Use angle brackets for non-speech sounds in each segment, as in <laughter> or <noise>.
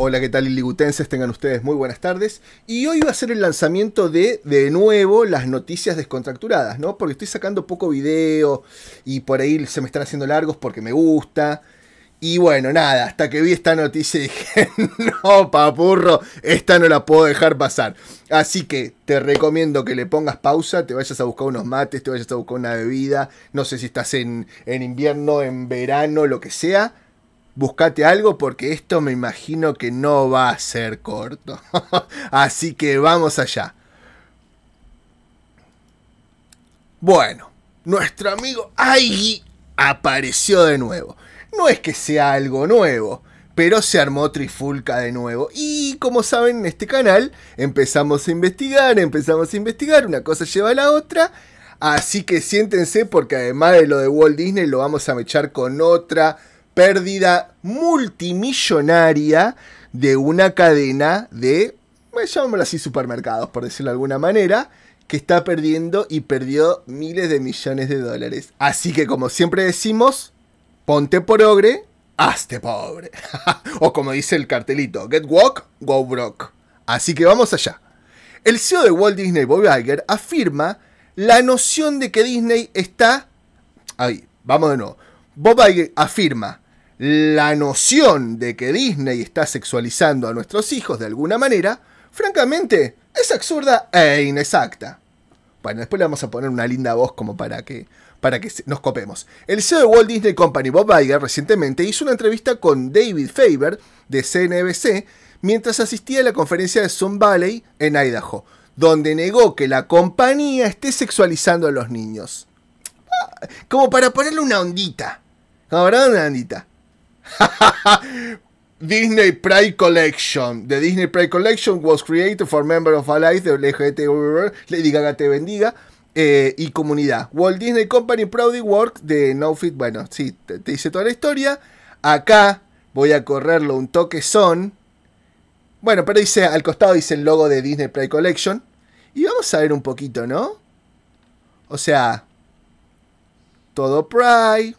Hola, ¿qué tal iligutenses? Tengan ustedes muy buenas tardes. Y hoy va a ser el lanzamiento de, de nuevo, las noticias descontracturadas, ¿no? Porque estoy sacando poco video y por ahí se me están haciendo largos porque me gusta. Y bueno, nada, hasta que vi esta noticia <laughs> dije, no, papurro, esta no la puedo dejar pasar. Así que te recomiendo que le pongas pausa, te vayas a buscar unos mates, te vayas a buscar una bebida, no sé si estás en, en invierno, en verano, lo que sea buscate algo porque esto me imagino que no va a ser corto. <laughs> Así que vamos allá. Bueno, nuestro amigo Aigi apareció de nuevo. No es que sea algo nuevo, pero se armó trifulca de nuevo. Y como saben, en este canal empezamos a investigar, empezamos a investigar, una cosa lleva a la otra. Así que siéntense porque además de lo de Walt Disney lo vamos a mechar con otra pérdida multimillonaria de una cadena de, pues, llamémoslo así, supermercados, por decirlo de alguna manera, que está perdiendo y perdió miles de millones de dólares. Así que como siempre decimos, ponte por ogre, hazte pobre. <laughs> o como dice el cartelito, get walk, go broke. Así que vamos allá. El CEO de Walt Disney, Bob Iger, afirma la noción de que Disney está... Ahí, vamos de nuevo. Bob Iger afirma la noción de que Disney está sexualizando a nuestros hijos de alguna manera, francamente, es absurda e inexacta. Bueno, después le vamos a poner una linda voz como para que, para que nos copemos. El CEO de Walt Disney Company, Bob Iger, recientemente hizo una entrevista con David Faber de CNBC mientras asistía a la conferencia de Sun Valley en Idaho, donde negó que la compañía esté sexualizando a los niños. Ah, como para ponerle una ondita. Ahora una ondita. <laughs> Disney Pride Collection. The Disney Pride Collection was created for members of allies Le diga Lady Gaga te bendiga. Eh, y comunidad. Walt Disney Company Proudly works de No Bueno, sí, te, dice toda la historia. Acá voy a correrlo un toque son. Bueno, pero dice al costado dice el logo de Disney Pride Collection. Y vamos a ver un poquito, ¿no? O sea, todo Pride.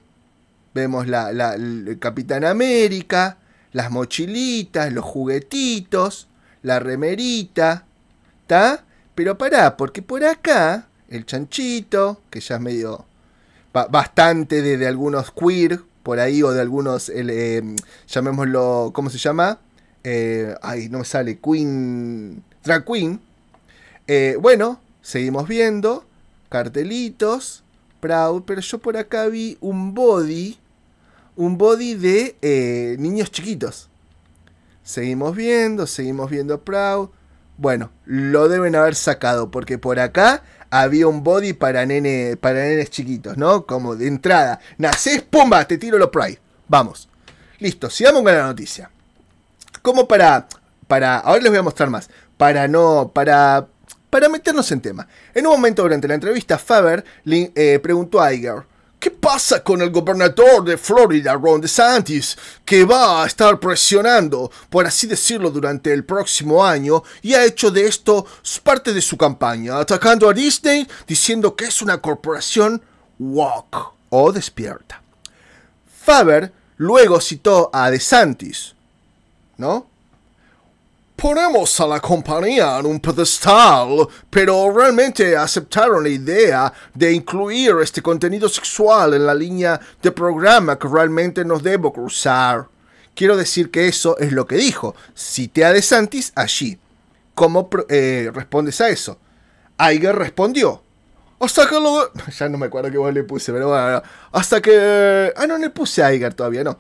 Vemos la, la, el Capitán América, las mochilitas, los juguetitos, la remerita, ¿está? Pero pará, porque por acá el chanchito, que ya es medio bastante de, algunos queer por ahí o de algunos, eh, llamémoslo, ¿cómo se llama? Eh, ay, no me sale, Queen, Drag Queen. Eh, bueno, seguimos viendo cartelitos, Proud, pero yo por acá vi un body un body de eh, niños chiquitos. Seguimos viendo, seguimos viendo Proud. Bueno, lo deben haber sacado porque por acá había un body para, nene, para nenes chiquitos, ¿no? Como de entrada, nacés, pumba, te tiro los Pride. Vamos. Listo, sigamos con la noticia. Como para para ahora les voy a mostrar más, para no para para meternos en tema. En un momento durante la entrevista Faber eh, preguntó a Iger ¿Qué pasa con el gobernador de Florida, Ron DeSantis, que va a estar presionando, por así decirlo, durante el próximo año y ha hecho de esto parte de su campaña, atacando a Disney diciendo que es una corporación walk o despierta? Faber luego citó a DeSantis, ¿no? ponemos a la compañía en un pedestal, pero realmente aceptaron la idea de incluir este contenido sexual en la línea de programa que realmente nos debo cruzar. Quiero decir que eso es lo que dijo. ha de santis allí. ¿Cómo eh, respondes a eso? Aiger respondió. Hasta que lo... <laughs> Ya no me acuerdo qué voz le puse, pero bueno. Hasta que... Ah, no le puse a Aiger todavía, no.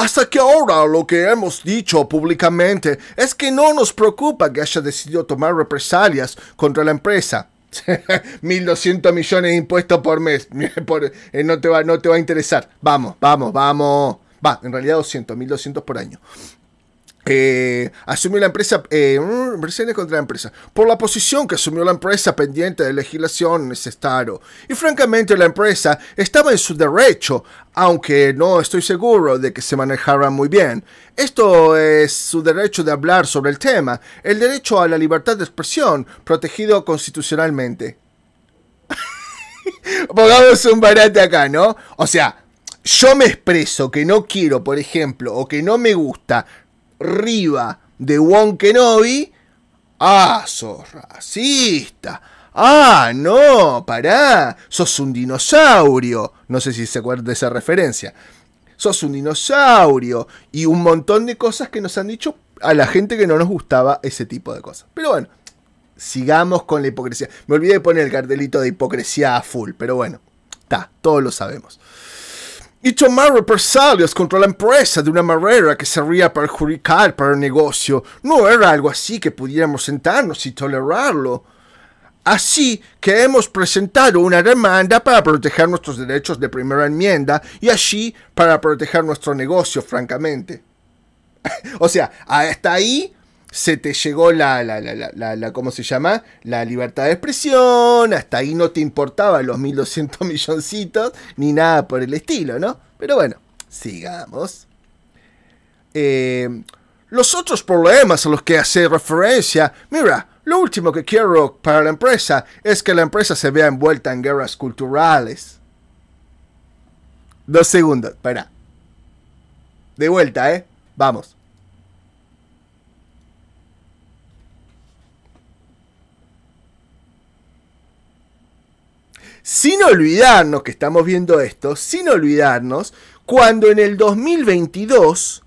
Hasta que ahora lo que hemos dicho públicamente es que no nos preocupa que haya decidido tomar represalias contra la empresa. 1.200 <laughs> millones de impuestos por mes. <laughs> Eh, no, te va, no te va a interesar. Vamos, vamos, vamos. Va, en realidad 200, 1.200 por año eh, asumió la empresa, eh, mm, contra la empresa, por la posición que asumió la empresa pendiente de legislación en Y francamente la empresa estaba en su derecho, aunque no estoy seguro de que se manejara muy bien. Esto es su derecho de hablar sobre el tema, el derecho a la libertad de expresión, protegido constitucionalmente. <laughs> Pongamos un barate acá, ¿no? O sea, yo me expreso que no quiero, por ejemplo, o que no me gusta Riva de Won Kenobi. Ah, sos racista. Ah, no, pará. Sos un dinosaurio. No sé si se acuerda de esa referencia. Sos un dinosaurio. Y un montón de cosas que nos han dicho a la gente que no nos gustaba ese tipo de cosas. Pero bueno, sigamos con la hipocresía. Me olvidé de poner el cartelito de hipocresía a full, pero bueno, está, todos lo sabemos. Y tomar represalias contra la empresa de una manera que sería perjudicial para el negocio. No era algo así que pudiéramos sentarnos y tolerarlo. Así que hemos presentado una demanda para proteger nuestros derechos de primera enmienda y así para proteger nuestro negocio, francamente. <laughs> o sea, hasta ahí se te llegó la, la, la, la, la ¿cómo se llama? La libertad de expresión, hasta ahí no te importaban los 1200 <laughs> milloncitos, ni nada por el estilo, ¿no? Pero bueno, sigamos. Eh, los otros problemas a los que hace referencia, mira, lo último que quiero para la empresa es que la empresa se vea envuelta en guerras culturales. Dos segundos, espera. De vuelta, ¿eh? Vamos. Sin olvidarnos que estamos viendo esto, sin olvidarnos, cuando en el 2022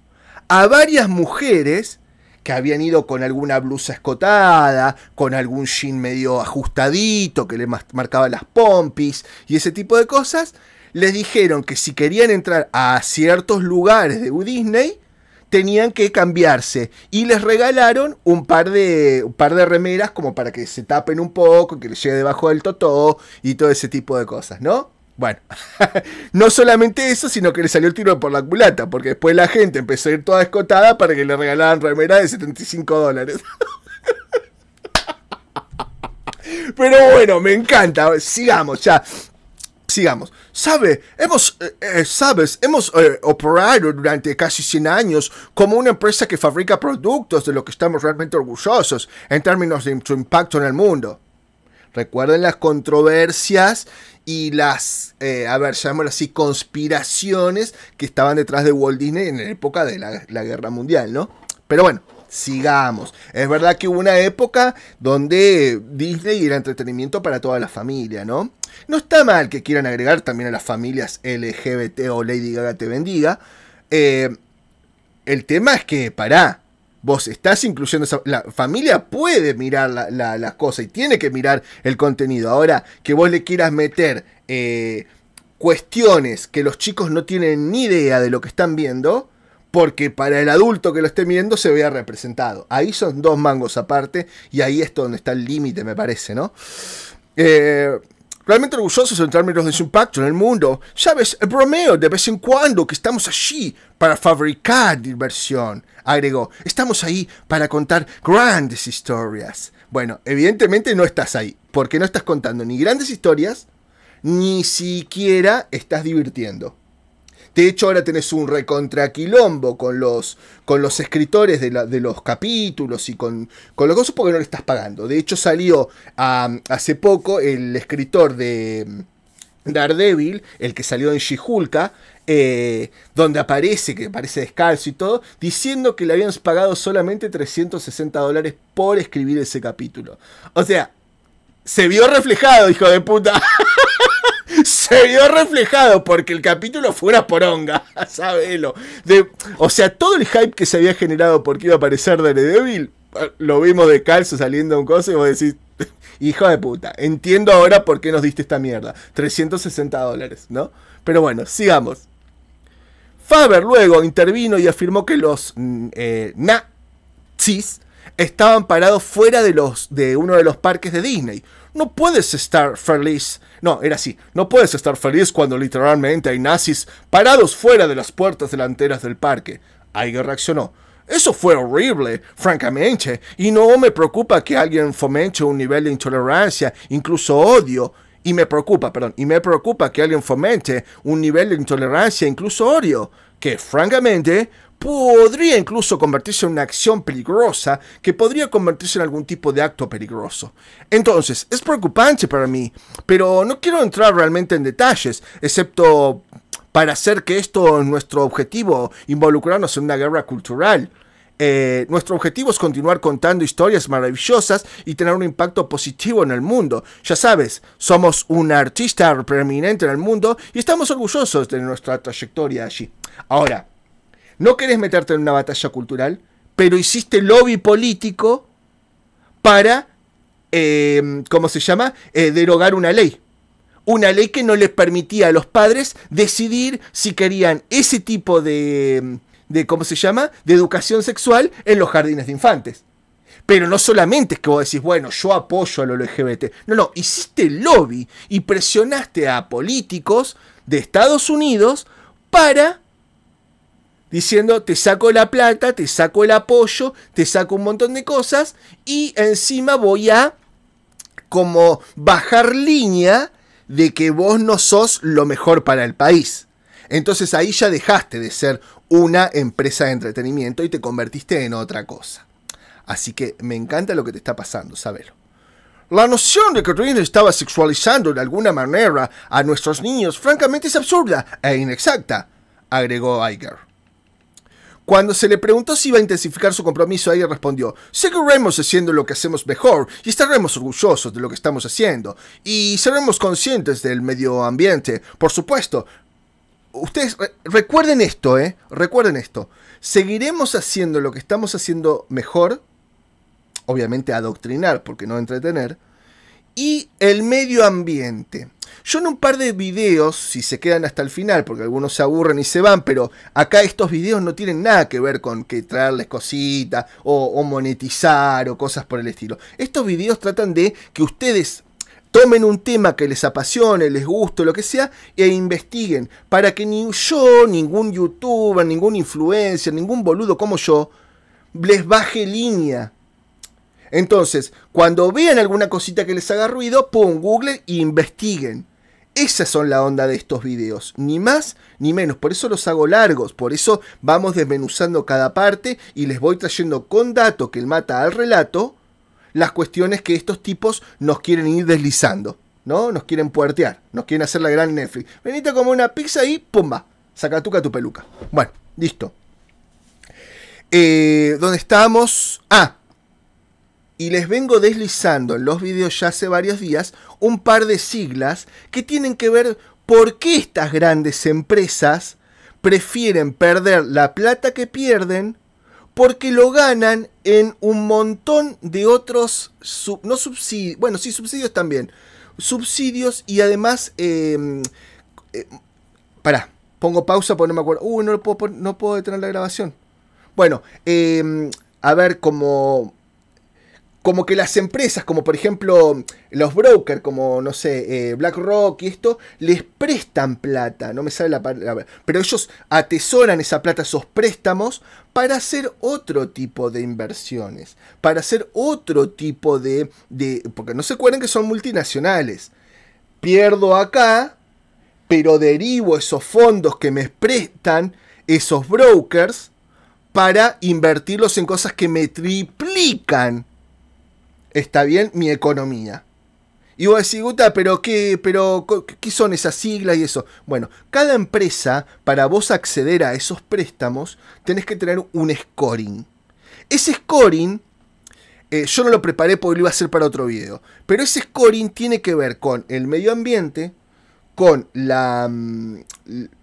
a varias mujeres que habían ido con alguna blusa escotada, con algún jean medio ajustadito que le marcaba las pompis y ese tipo de cosas, les dijeron que si querían entrar a ciertos lugares de Disney, tenían que cambiarse y les regalaron un par de, un par de remeras como para que se tapen un poco, que les llegue debajo del totó y todo ese tipo de cosas, ¿no? Bueno, <laughs> no solamente eso, sino que le salió el tiro por la culata, porque después la gente empezó a ir toda escotada para que le regalaran remeras de 75 dólares. <laughs> Pero bueno, me encanta. Sigamos ya. Sigamos. Sabe, hemos, eh, eh, sabes, hemos eh, operado durante casi 100 años como una empresa que fabrica productos de lo que estamos realmente orgullosos en términos de su impacto en el mundo. Recuerden las controversias y las, a ver, llamémoslas así, conspiraciones que estaban detrás de Walt Disney en la época de la, la Guerra Mundial, ¿no? Pero bueno, sigamos. Es verdad que hubo una época donde Disney era entretenimiento para toda la familia, ¿no? No está mal que quieran agregar también a las familias LGBT o Lady Gaga te bendiga. Eh, el tema es que, pará, vos estás incluyendo la familia puede mirar las cosas y tiene que mirar el contenido ahora que vos le quieras meter eh, cuestiones que los chicos no tienen ni idea de lo que están viendo porque para el adulto que lo esté viendo se vea representado. Ahí son dos mangos aparte y ahí es donde está el límite, me parece, ¿no? Eh, realmente orgulloso de términos de su impacto en el mundo. Sabes, el bromeo de vez en cuando que estamos allí para fabricar diversión, agregó. Estamos ahí para contar grandes historias. Bueno, evidentemente no estás ahí, porque no estás contando ni grandes historias, ni siquiera estás divirtiendo. De hecho, ahora tenés un recontraquilombo con los, con los escritores de, los capítulos y con, con los cosas porque no le estás pagando. De hecho, salió hace poco el escritor de mm, Daredevil, el que salió en Shihulka, eh, donde aparece, que aparece descalzo y todo, diciendo que le habían pagado solamente 360 dólares por escribir ese capítulo. O sea, se vio reflejado, hijo de puta. <laughs> se vio reflejado porque el capítulo fuera una poronga, <laughs> sabelo. De, o sea, todo el hype que se había generado porque iba a aparecer Daredevil, eh, lo vimos de calzo saliendo un coso y vos decís, <laughs> hijo de puta, entiendo ahora por qué nos diste esta mierda. 360 dólares, ¿no? Pero bueno, sigamos. Faber luego intervino y afirmó que los mm, eh, nazis estaban parados fuera de, los, de uno de los parques de Disney, no puedes estar feliz. No, era así. No puedes estar feliz cuando literalmente hay nazis parados fuera de las puertas delanteras del parque. alguien reaccionó. Eso fue horrible, francamente, y no me preocupa que alguien fomente un nivel de intolerancia, incluso odio, y me preocupa, perdón, y me preocupa que alguien fomente un nivel de intolerancia, incluso odio que francamente podría incluso convertirse en una acción peligrosa, que podría convertirse en algún tipo de acto peligroso. Entonces, es preocupante para mí, pero no quiero entrar realmente en detalles, excepto para hacer que esto es nuestro objetivo, involucrarnos en una guerra cultural. Eh, nuestro objetivo es continuar contando historias maravillosas y tener un impacto positivo en el mundo. Ya sabes, somos un artista preeminente en el mundo y estamos orgullosos de nuestra trayectoria allí. Ahora, no querés meterte en una batalla cultural, pero hiciste lobby político para, em, ¿cómo se llama?, eh, derogar una ley. Una ley que no les permitía a los padres decidir si querían ese tipo de em, de, ¿cómo se llama?, de educación sexual en los jardines de infantes. Pero no solamente es que vos decís, bueno, yo apoyo a lo LGBT. No, no, hiciste lobby y presionaste a políticos de Estados Unidos para diciendo te saco la plata, te saco el apoyo, te saco un montón de cosas y encima voy a como bajar línea de que vos no sos lo mejor para el país. Entonces ahí ya dejaste de ser una empresa de entretenimiento y te convertiste en otra cosa. Así que me encanta lo que te está pasando, sabelo. La noción de que Rin estaba sexualizando de alguna manera a nuestros niños francamente es absurda e inexacta, agregó Iger. Cuando se le preguntó si iba a intensificar su compromiso, Iger respondió, seguiremos haciendo lo que hacemos mejor y estaremos orgullosos de lo que estamos haciendo y seremos conscientes del medio ambiente. Por supuesto, ustedes recuerden esto, ¿eh? Recuerden esto. Seguiremos haciendo lo que estamos haciendo mejor, obviamente adoctrinar, porque no entretener, y el medio ambiente. Yo en un par de videos, si se quedan hasta el final, porque algunos se aburren y se van, pero acá estos videos no tienen nada que ver con que traerles cositas o monetizar o cosas por el estilo. Estos videos tratan de que ustedes tomen un tema que les apasione, les guste, lo que sea, e investiguen, para que ni yo, ningún youtuber, ningún influencer, ningún boludo como yo, les baje línea. Entonces, cuando vean alguna cosita que les haga ruido, pum, Google e investiguen. Esas son la onda de estos videos, ni más ni menos, por eso los hago largos, por eso vamos desmenuzando cada parte y les voy trayendo con datos que el mata al relato las cuestiones que estos tipos nos quieren ir deslizando, ¿no? Nos quieren puertear, nos quieren hacer la gran Netflix. venita como una pizza y ¡pumba! Sacatuca tu peluca. Bueno, listo. Eh, ¿Dónde estamos? Ah, y les vengo deslizando en los vídeos ya hace varios días un par de siglas que tienen que ver por qué estas grandes empresas prefieren perder la plata que pierden porque lo ganan en un montón de otros, no subsidios, bueno, sí, subsidios también, subsidios y además, em, eh, pará, pongo pausa porque no me acuerdo, uy, uh, no, puedo, detener la grabación. Bueno, em, a ver, como como que las empresas, como por ejemplo los brokers, como no sé, eh, BlackRock y esto, les prestan plata, no me sale la palabra, pero ellos atesoran esa plata, esos préstamos, para hacer otro tipo de inversiones, para hacer otro tipo de, de porque no se acuerdan que son multinacionales. Pierdo acá, pero derivo esos fondos que me prestan esos brokers para invertirlos en cosas que me triplican está bien mi economía. Y vos decís, Guta, ¿pero qué, pero qué son esas siglas y eso? Bueno, cada empresa, para vos acceder a esos préstamos, tenés que tener un scoring. Ese scoring, eh, yo no lo preparé porque lo iba a hacer para otro video, pero ese scoring tiene que ver con el medio ambiente, con la, mm,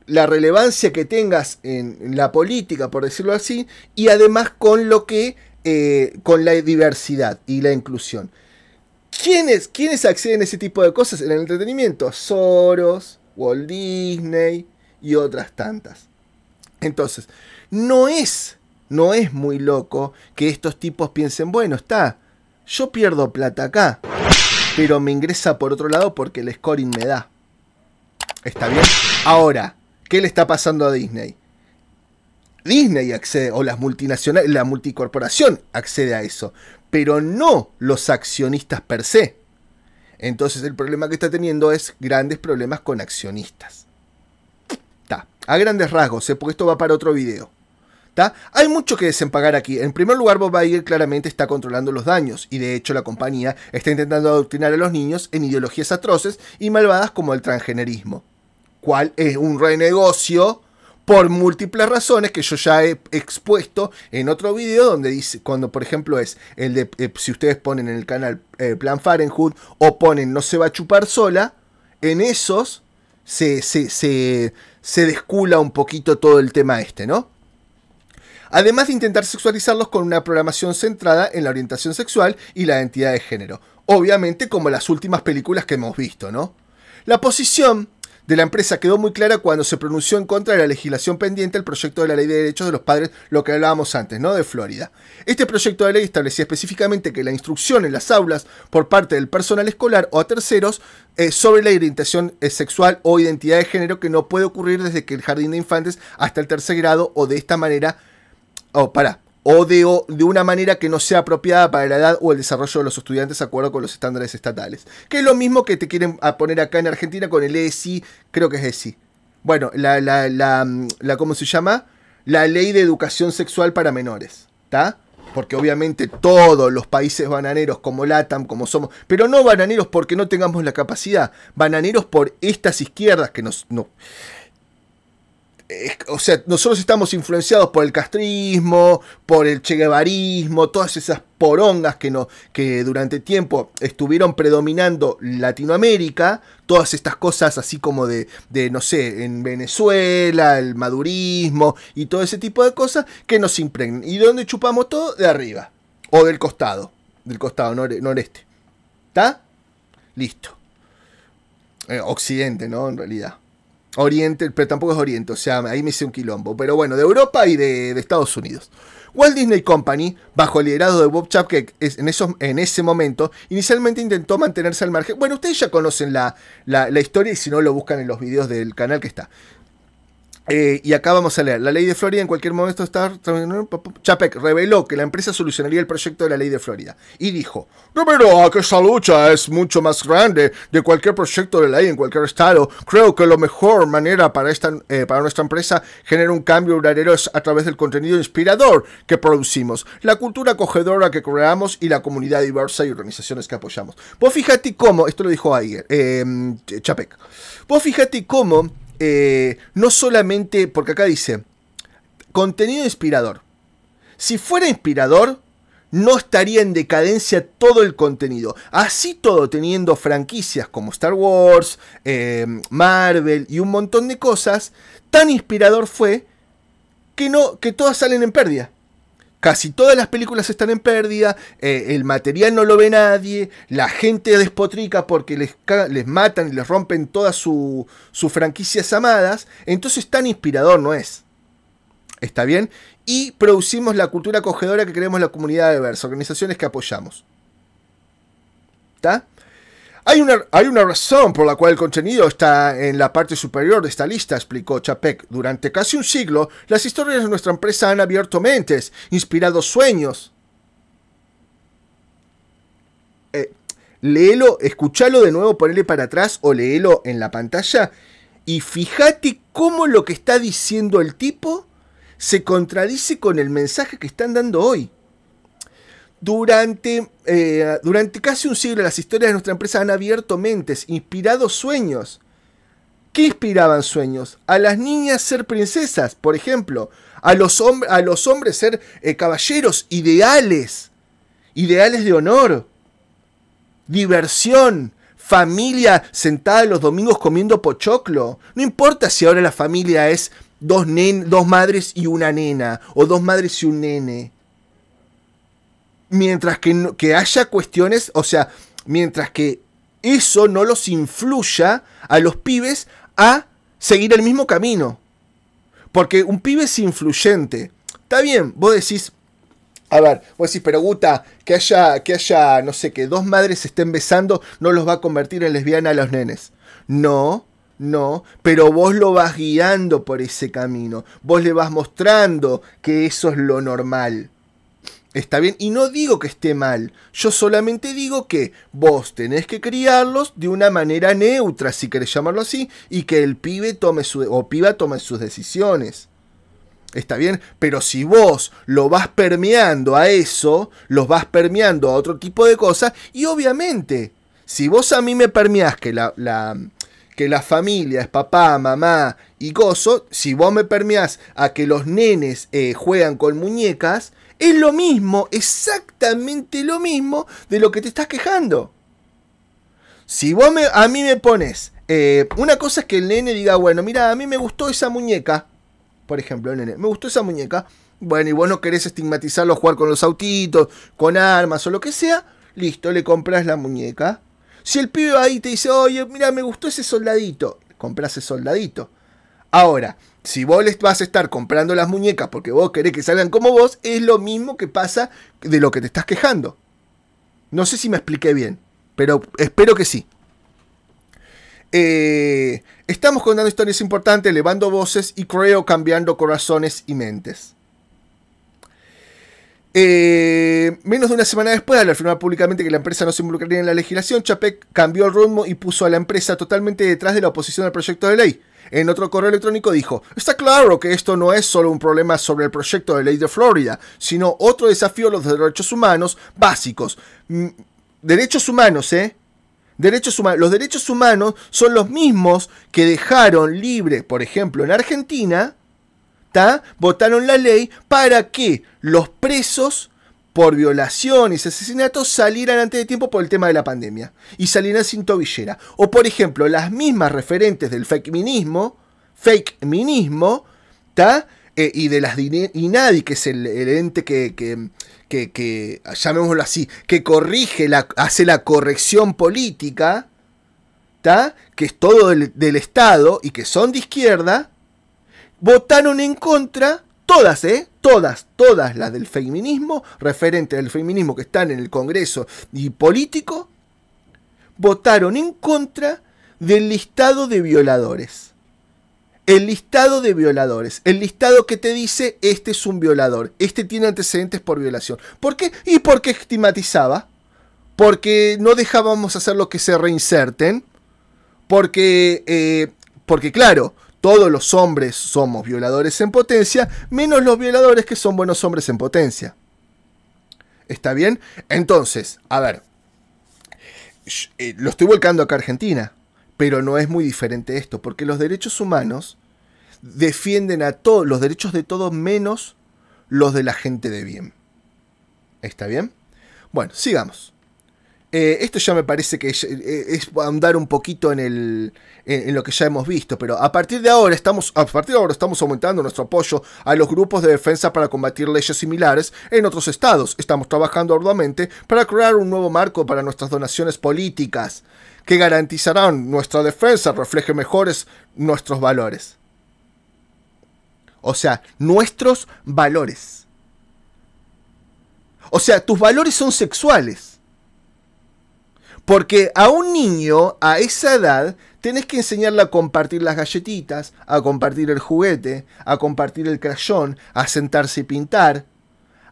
la relevancia que tengas en la política, por decirlo así, y además con lo que eh, con la diversidad y la inclusión. ¿Quiénes, ¿Quiénes acceden a ese tipo de cosas en el entretenimiento? Soros, Walt Disney y otras tantas. Entonces, no es, no es muy loco que estos tipos piensen, bueno, está, yo pierdo plata acá, pero me ingresa por otro lado porque el scoring me da. ¿Está bien? Ahora, ¿qué le está pasando a Disney? Disney accede, o las multinacionales, la multicorporación accede a eso, pero no los accionistas per se. Entonces el problema que está teniendo es grandes problemas con accionistas. Ta. A grandes rasgos, ¿eh? porque esto va para otro video. Hay mucho que desempagar aquí. En primer lugar, Bob Iger claramente está controlando los daños, y de hecho la compañía está intentando adoctrinar a los niños en ideologías atroces y malvadas como el transgenerismo, ¿Cuál es un renegocio por múltiples razones que yo ya he expuesto en otro video donde dice, cuando por ejemplo es el de, eh, si ustedes ponen en el canal eh, Plan Fahrenheit o ponen No se va a chupar sola, en esos se, se, se descula un poquito todo el tema este, ¿no? Además de intentar sexualizarlos con una programación centrada en la orientación sexual y la identidad de género. Obviamente como las últimas películas que hemos visto, ¿no? La posición de la empresa quedó muy clara cuando se pronunció en contra de la legislación pendiente el proyecto de la Ley de Derechos de los Padres, lo que hablábamos antes, ¿no? De Florida. Este proyecto de ley establecía específicamente que la instrucción en las aulas por parte del personal escolar o a terceros eh, sobre la orientación eh, sexual o identidad de género que no puede ocurrir desde que el jardín de infantes hasta el tercer grado o de esta manera, o oh, para, o de, de, una manera que no sea apropiada para la edad o el desarrollo de los estudiantes de acuerdo con los estándares estatales. Que es lo mismo que te quieren poner acá en Argentina con el ESI, creo que es ESI. Bueno, mm, la, ¿cómo se llama? La ley de educación sexual para menores, ¿está? porque obviamente todos los países bananeros como LATAM, como somos, pero no bananeros porque no tengamos la capacidad, bananeros por estas izquierdas que nos... No, o sea, nosotros estamos influenciados por el castrismo, por el cheguevarismo, todas esas porongas que, que durante tiempo estuvieron predominando Latinoamérica, todas estas cosas así como de, no sé, en Venezuela, el madurismo y todo ese tipo de cosas que nos impregnan. ¿Y de dónde chupamos todo? De arriba, o del costado, del costado noreste. ¿Está? Listo. Eh, occidente, ¿no? En realidad. Oriente, pero tampoco es Oriente, o sea, ahí me hice un quilombo. Pero bueno, de Europa y de, Estados Unidos. Walt Disney Company, bajo el liderado de Bob Chapek en, en ese momento, inicialmente intentó mantenerse al margen. Bueno, ustedes ya conocen la, la, historia y si no lo buscan en los videos del canal que está. Eh, y acá vamos a leer. La ley de Florida en cualquier momento está... Chapec reveló que la empresa solucionaría el proyecto de la ley de Florida. Y dijo, pero a que esa lucha es mucho más grande de cualquier proyecto de ley en cualquier estado. Creo que la mejor manera para, esta, eh, para nuestra empresa generar un cambio duradero es a través del contenido inspirador que producimos, la cultura acogedora que creamos y la comunidad diversa y organizaciones que apoyamos. Vos fíjate cómo, esto lo dijo ayer, eh, vos fíjate cómo eh, no solamente, porque acá dice, contenido inspirador. Si fuera inspirador, no estaría en decadencia todo el contenido. Así todo, teniendo franquicias como Star Wars, eh, Marvel y un montón de cosas, tan inspirador fue que, no, que todas salen en pérdida. Casi todas las películas están en pérdida, eh, el material no lo ve nadie, la gente despotrica porque les, matan y les rompen todas sus franquicias amadas, entonces tan inspirador no es. ¿Está bien? Y producimos la cultura acogedora que creemos la comunidad de verso, organizaciones que apoyamos. ¿Está? Hay una, razón por la cual el contenido está en la parte superior de esta lista, explicó Chapek. Durante casi un siglo, las historias de nuestra empresa han abierto mentes, inspirado sueños. Eh, léelo, escúchalo de nuevo, ponele para atrás o léelo en la pantalla y fíjate cómo lo que está diciendo el tipo se contradice con el mensaje que están dando hoy. Durante, eh, durante casi un siglo las historias de nuestra empresa han abierto mentes, inspirado sueños. ¿Qué inspiraban sueños? A las niñas ser princesas, por ejemplo. A los, a los hombres ser eh, caballeros ideales. Ideales de honor. Diversión. Familia sentada los domingos comiendo pochoclo. No importa si ahora la familia es dos, dos madres y una nena. O dos madres y un nene mientras que, haya cuestiones, o sea, mientras que eso no los influya a los pibes a seguir el mismo camino. Porque un pibe es influyente. Está bien, vos decís, a ver, vos decís, pero Guta, que haya, que haya, no sé, que dos madres se estén besando, no los va a convertir en lesbiana a los nenes. No, no, pero vos lo vas guiando por ese camino. Vos le vas mostrando que eso es lo normal. Está bien, y no digo que esté mal, yo solamente digo que vos tenés que criarlos de una manera neutra, si querés llamarlo así, y que el pibe tome su, o piba tome sus decisiones. Está bien, pero si vos lo vas permeando a eso, los vas permeando a otro tipo de cosas, y obviamente, si vos a mí me permeás que la, que la familia es papá, mamá y gozo, si vos me permeás a que los nenes eh, juegan con muñecas, es lo mismo, exactamente lo mismo de lo que te estás quejando. Si vos a mí me pones, eh, una cosa es que el nene diga, bueno, mira, a mí me gustó esa muñeca. Por ejemplo, el nene, me gustó esa muñeca. Bueno, y vos no querés estigmatizarlo, jugar con los autitos, con armas o lo que sea. Listo, le compras la muñeca. Si el pibe ahí te dice, oye, mira, me gustó ese soldadito, compras ese soldadito. Ahora, si vos les vas a estar comprando las muñecas porque vos querés que salgan como vos, es lo mismo que pasa de lo que te estás quejando. No sé si me expliqué bien, pero espero que sí. Eh, estamos contando historias importantes, elevando voces y creo cambiando corazones y mentes. Eh, menos de una semana después, al afirmar públicamente que la empresa no se involucraría en la legislación, Chapec cambió el rumbo y puso a la empresa totalmente detrás de la oposición al proyecto de ley. En otro correo electrónico dijo, está claro que esto no es solo un problema sobre el proyecto de ley de Florida, sino otro desafío a los derechos humanos básicos. Mm, derechos humanos, ¿eh? Derechos humanos. Los derechos humanos son los mismos que dejaron libre, por ejemplo, en Argentina, ¿ta? votaron la ley para que los presos por violaciones, asesinatos, salieran antes de tiempo por el tema de la pandemia y salieran sin tobillera. O por ejemplo, las mismas referentes del fake minismo, fake minismo, ¿está? Eh, y de las y nadie, que es el, ente que, que, llamémoslo así, que corrige, la, hace la corrección política, ta que es todo del Estado y que son de izquierda, votaron en contra todas, ¿eh? Todas, todas las del feminismo, referente al feminismo que están en el Congreso y político, votaron en contra del listado de violadores. El listado de violadores. El listado que te dice, este es un violador, este tiene antecedentes por violación. ¿Por qué? Y porque estigmatizaba, porque no dejábamos hacer lo que se reinserten, porque, eh, porque claro, todos los hombres somos violadores en potencia, menos los violadores que son buenos hombres en potencia. ¿Está bien? Entonces, a ver, eh, lo estoy volcando acá a Argentina, pero no es muy diferente esto, porque los derechos humanos defienden a todos, los derechos de todos menos los de la gente de bien. ¿Está bien? Bueno, sigamos. Eh, esto ya me parece que eh, eh, es, andar un poquito en, en, lo que ya hemos visto, pero a partir de ahora estamos a partir de ahora estamos aumentando nuestro apoyo a los grupos de defensa para combatir leyes similares en otros estados. Estamos trabajando arduamente para crear un nuevo marco para nuestras donaciones políticas que garantizarán nuestra defensa refleje mejores nuestros valores. O sea, nuestros valores. O sea, tus valores son sexuales porque a un niño, a esa edad, tenés que enseñarle a compartir las galletitas, a compartir el juguete, a compartir el crayón, a sentarse y pintar,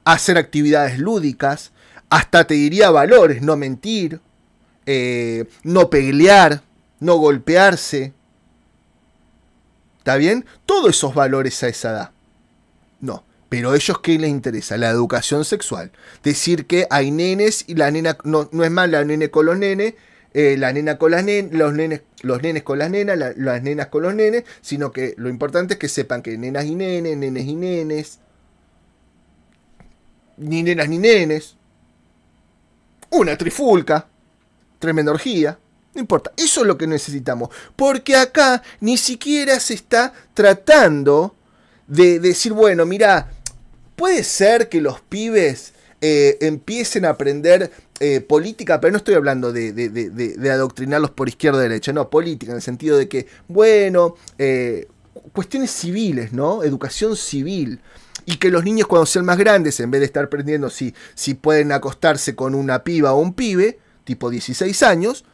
a hacer actividades lúdicas, hasta te diría valores, no mentir, eh, no pelear, no golpearse. ¿Está bien? Todos esos valores a esa edad. Pero a ellos qué les interesa? La educación sexual. Decir que hay nenes y la nena no, es más la nene con los nenes, eh, la nena con las nenes, los nenes, los nenes con las nenas, las nenas con los nenes, sino que lo importante es que sepan que nenas y nenes, nenes y nenes, ni nenas ni nenes, una trifulca, tremenda orgía. No importa, eso es lo que necesitamos. Porque acá ni siquiera se está tratando de decir, bueno, mira, puede ser que los pibes eh, empiecen a aprender eh, política, pero no estoy hablando de, adoctrinarlos por izquierda o derecha, no, política, en el sentido de que, bueno, eh, cuestiones civiles, ¿no? Educación civil. Y que los niños cuando sean más grandes, en vez de estar aprendiendo si, si pueden acostarse con una piba o un pibe, tipo 16 años,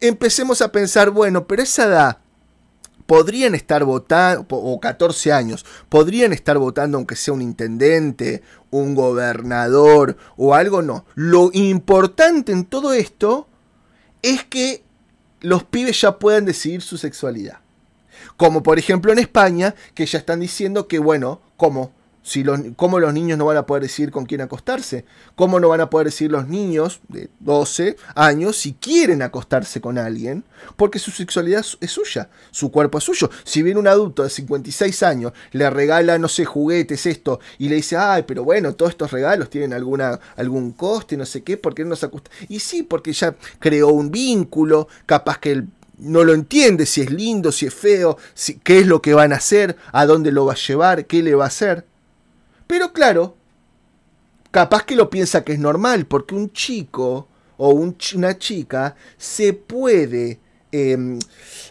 empecemos a pensar, bueno, pero esa edad podrían estar votando, o 14 años, podrían estar votando aunque sea un intendente, un gobernador o algo, no. Lo importante en todo esto es que los pibes ya puedan decidir su sexualidad. Como por ejemplo en España, que ya están diciendo que, bueno, como ¿Cómo los niños no van a poder decir con quién acostarse? ¿Cómo no van a poder decir los niños de 12 años si quieren acostarse con alguien? Porque su sexualidad es suya, su cuerpo es suyo. Si viene un adulto de 56 años, le regala, no sé, juguetes, esto, y le dice, ay, pero bueno, todos estos regalos tienen alguna, algún coste, no sé qué, ¿por qué no se acostan? Y sí, porque ya creó un vínculo, capaz que él no lo entiende, si es lindo, si es feo, si, qué es lo que van a hacer, a dónde lo va a llevar, qué le va a hacer. Pero claro, capaz que lo piensa que es normal, porque un chico o una chica se puede, em,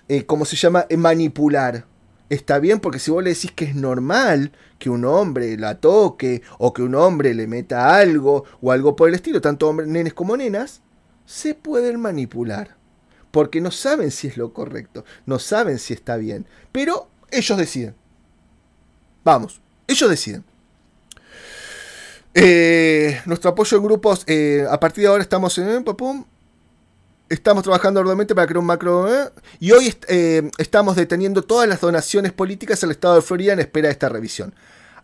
eh, ¿cómo se llama?, eh, manipular. Está bien, porque si vos le decís que es normal que un hombre la toque o que un hombre le meta algo o algo por el estilo, tanto hombres, nenes como nenas, se pueden manipular. Porque no saben si es lo correcto, no saben si está bien. Pero ellos deciden. Vamos, ellos deciden. Eh, nuestro apoyo en grupos, eh, a partir de ahora estamos en... Eh, estamos trabajando arduamente para crear un macro... y hoy estamos deteniendo todas las donaciones políticas al Estado de Florida en espera de esta revisión.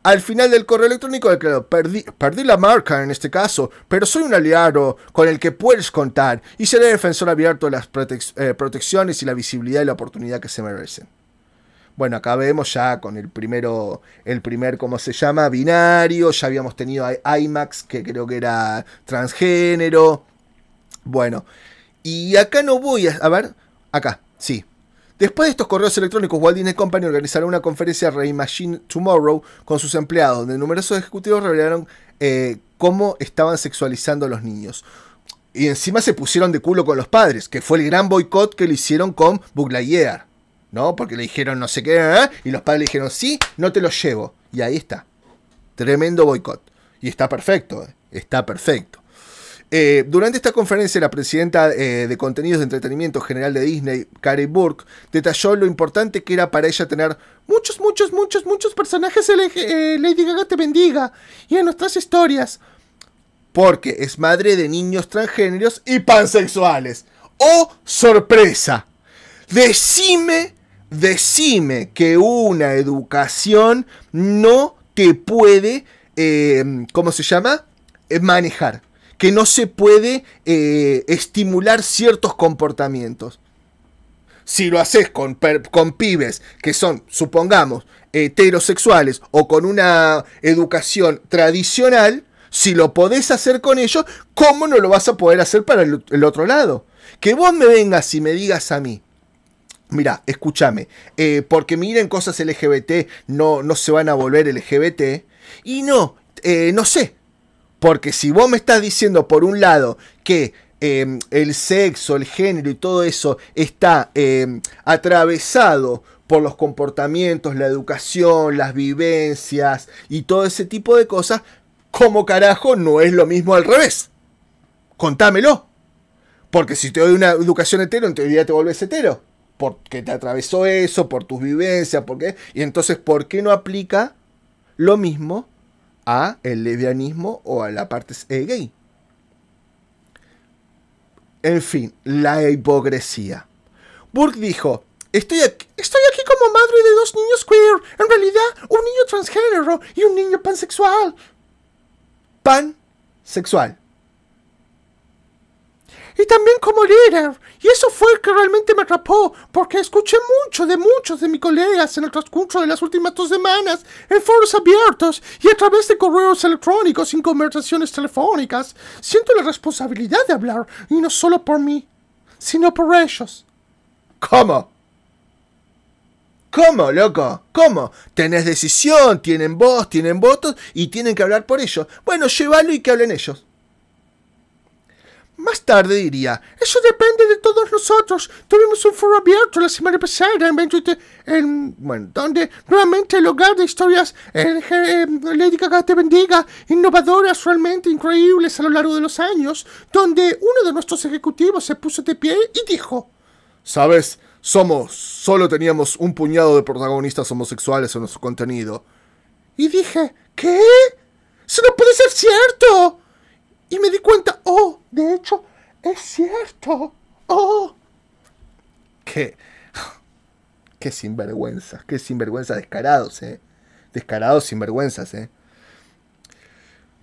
Al final del correo electrónico declaró, perdí, perdí la marca en este caso, pero soy un aliado con el que puedes contar y seré defensor abierto de las protecciones y la visibilidad y la oportunidad que se merecen. Bueno, acá vemos ya con el primero, el primer, ¿cómo se llama? Binario, ya habíamos tenido IMAX, que creo que era transgénero. Bueno, y acá no voy a... A ver, acá, sí. Después de estos correos electrónicos, Walt Disney Company organizará una conferencia Reimagine Tomorrow con sus empleados, donde numerosos ejecutivos revelaron eh, cómo estaban sexualizando a los niños. Y encima se pusieron de culo con los padres, que fue el gran boicot que le hicieron con Buglayer. ¿no? Porque le dijeron no sé qué, ¿eh? y los padres le dijeron, sí, no te lo llevo. Y ahí está. Tremendo boicot. Y está perfecto, ¿eh? está perfecto. Eh, durante esta conferencia, la presidenta de contenidos de entretenimiento general de Disney, Carey Burke, detalló lo importante que era para ella tener muchos, muchos, muchos, muchos personajes. Lady Gaga te bendiga. Y en nuestras historias. Porque es madre de niños transgéneros y pansexuales. ¡Oh, sorpresa! Decime decime que una educación no te puede, em, ¿cómo se llama? Eh, manejar, que no se puede eh, estimular ciertos comportamientos. Si lo haces con, con pibes que son, supongamos, heterosexuales o con una educación tradicional, si lo podés hacer con ellos, ¿cómo no lo vas a poder hacer para el otro lado? Que vos me vengas y me digas a mí, Mira, escúchame, eh, porque miren cosas LGBT, no, no se van a volver LGBT. Y no, eh, no sé, porque si vos me estás diciendo por un lado que em, el sexo, el género y todo eso está em, atravesado por los comportamientos, la educación, las vivencias y todo ese tipo de cosas, ¿cómo carajo no es lo mismo al revés? Contámelo. Porque si te doy una educación hetero, en teoría te volvés hetero porque te atravesó eso, por tus vivencias, porque y entonces ¿por qué no aplica lo mismo a el lesbianismo o a la parte eh, gay? En fin, la hipocresía. Burke dijo, Estoy estoy aquí como madre de dos niños queer. En realidad, un niño transgénero y un niño pansexual. Pansexual y también como líder. Y eso fue el que realmente me atrapó, porque escuché mucho de muchos de mis colegas en el transcurso de las últimas dos semanas, en foros abiertos y a través de correos electrónicos y conversaciones telefónicas. Siento la responsabilidad de hablar, y no solo por mí, sino por ellos. ¿Cómo? ¿Cómo, loco? ¿Cómo? Tenés decisión, tienen voz, tienen votos y tienen que hablar por ellos. Bueno, llévalo y que hablen ellos. Más tarde diría, eso depende de todos nosotros. Tuvimos un foro abierto la semana pasada en, en bueno, donde nuevamente el hogar de historias em, Lady Gaga te bendiga, innovadoras realmente increíbles a lo largo de los años, donde uno de nuestros ejecutivos se puso de pie y dijo, ¿sabes? Somos, solo teníamos un puñado de protagonistas homosexuales en nuestro contenido. Y dije, ¿qué? ¡Eso no puede ser cierto! Y me di cuenta, oh, de hecho, es cierto. Oh. Qué, qué sinvergüenza, qué sinvergüenza, descarados, eh. Descarados, sinvergüenzas, eh.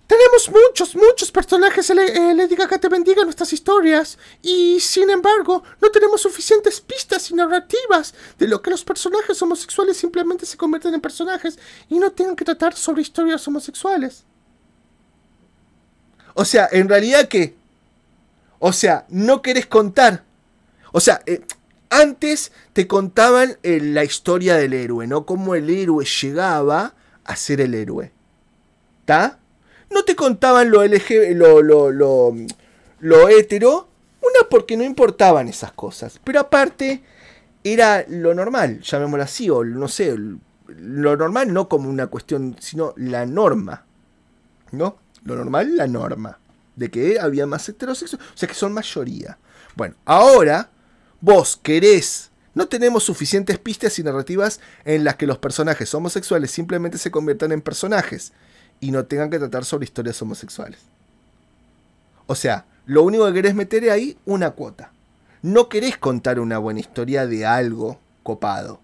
Tenemos muchos, muchos personajes, le diga que te bendiga nuestras historias, y sin embargo, no tenemos suficientes pistas y narrativas de lo que los personajes homosexuales simplemente se convierten en personajes y no tienen que tratar sobre historias homosexuales. O sea, en realidad que... O sea, no querés contar. O sea, eh, antes te contaban eh, la historia del héroe, ¿no? Cómo el héroe llegaba a ser el héroe. ¿Está? No te contaban lo, LG, lo, lo, lo, lo hetero. Una porque no importaban esas cosas. Pero aparte, era lo normal, llamémoslo así, o no sé, lo normal no como una cuestión, sino la norma. ¿No? Lo normal, la norma. De que había más heterosexuales. O sea que son mayoría. Bueno, ahora vos querés no tenemos suficientes pistas y narrativas en las que los personajes homosexuales simplemente se conviertan en personajes y no tengan que tratar sobre historias homosexuales. O sea, lo único que querés meter ahí, una cuota. No querés contar una buena historia de algo copado.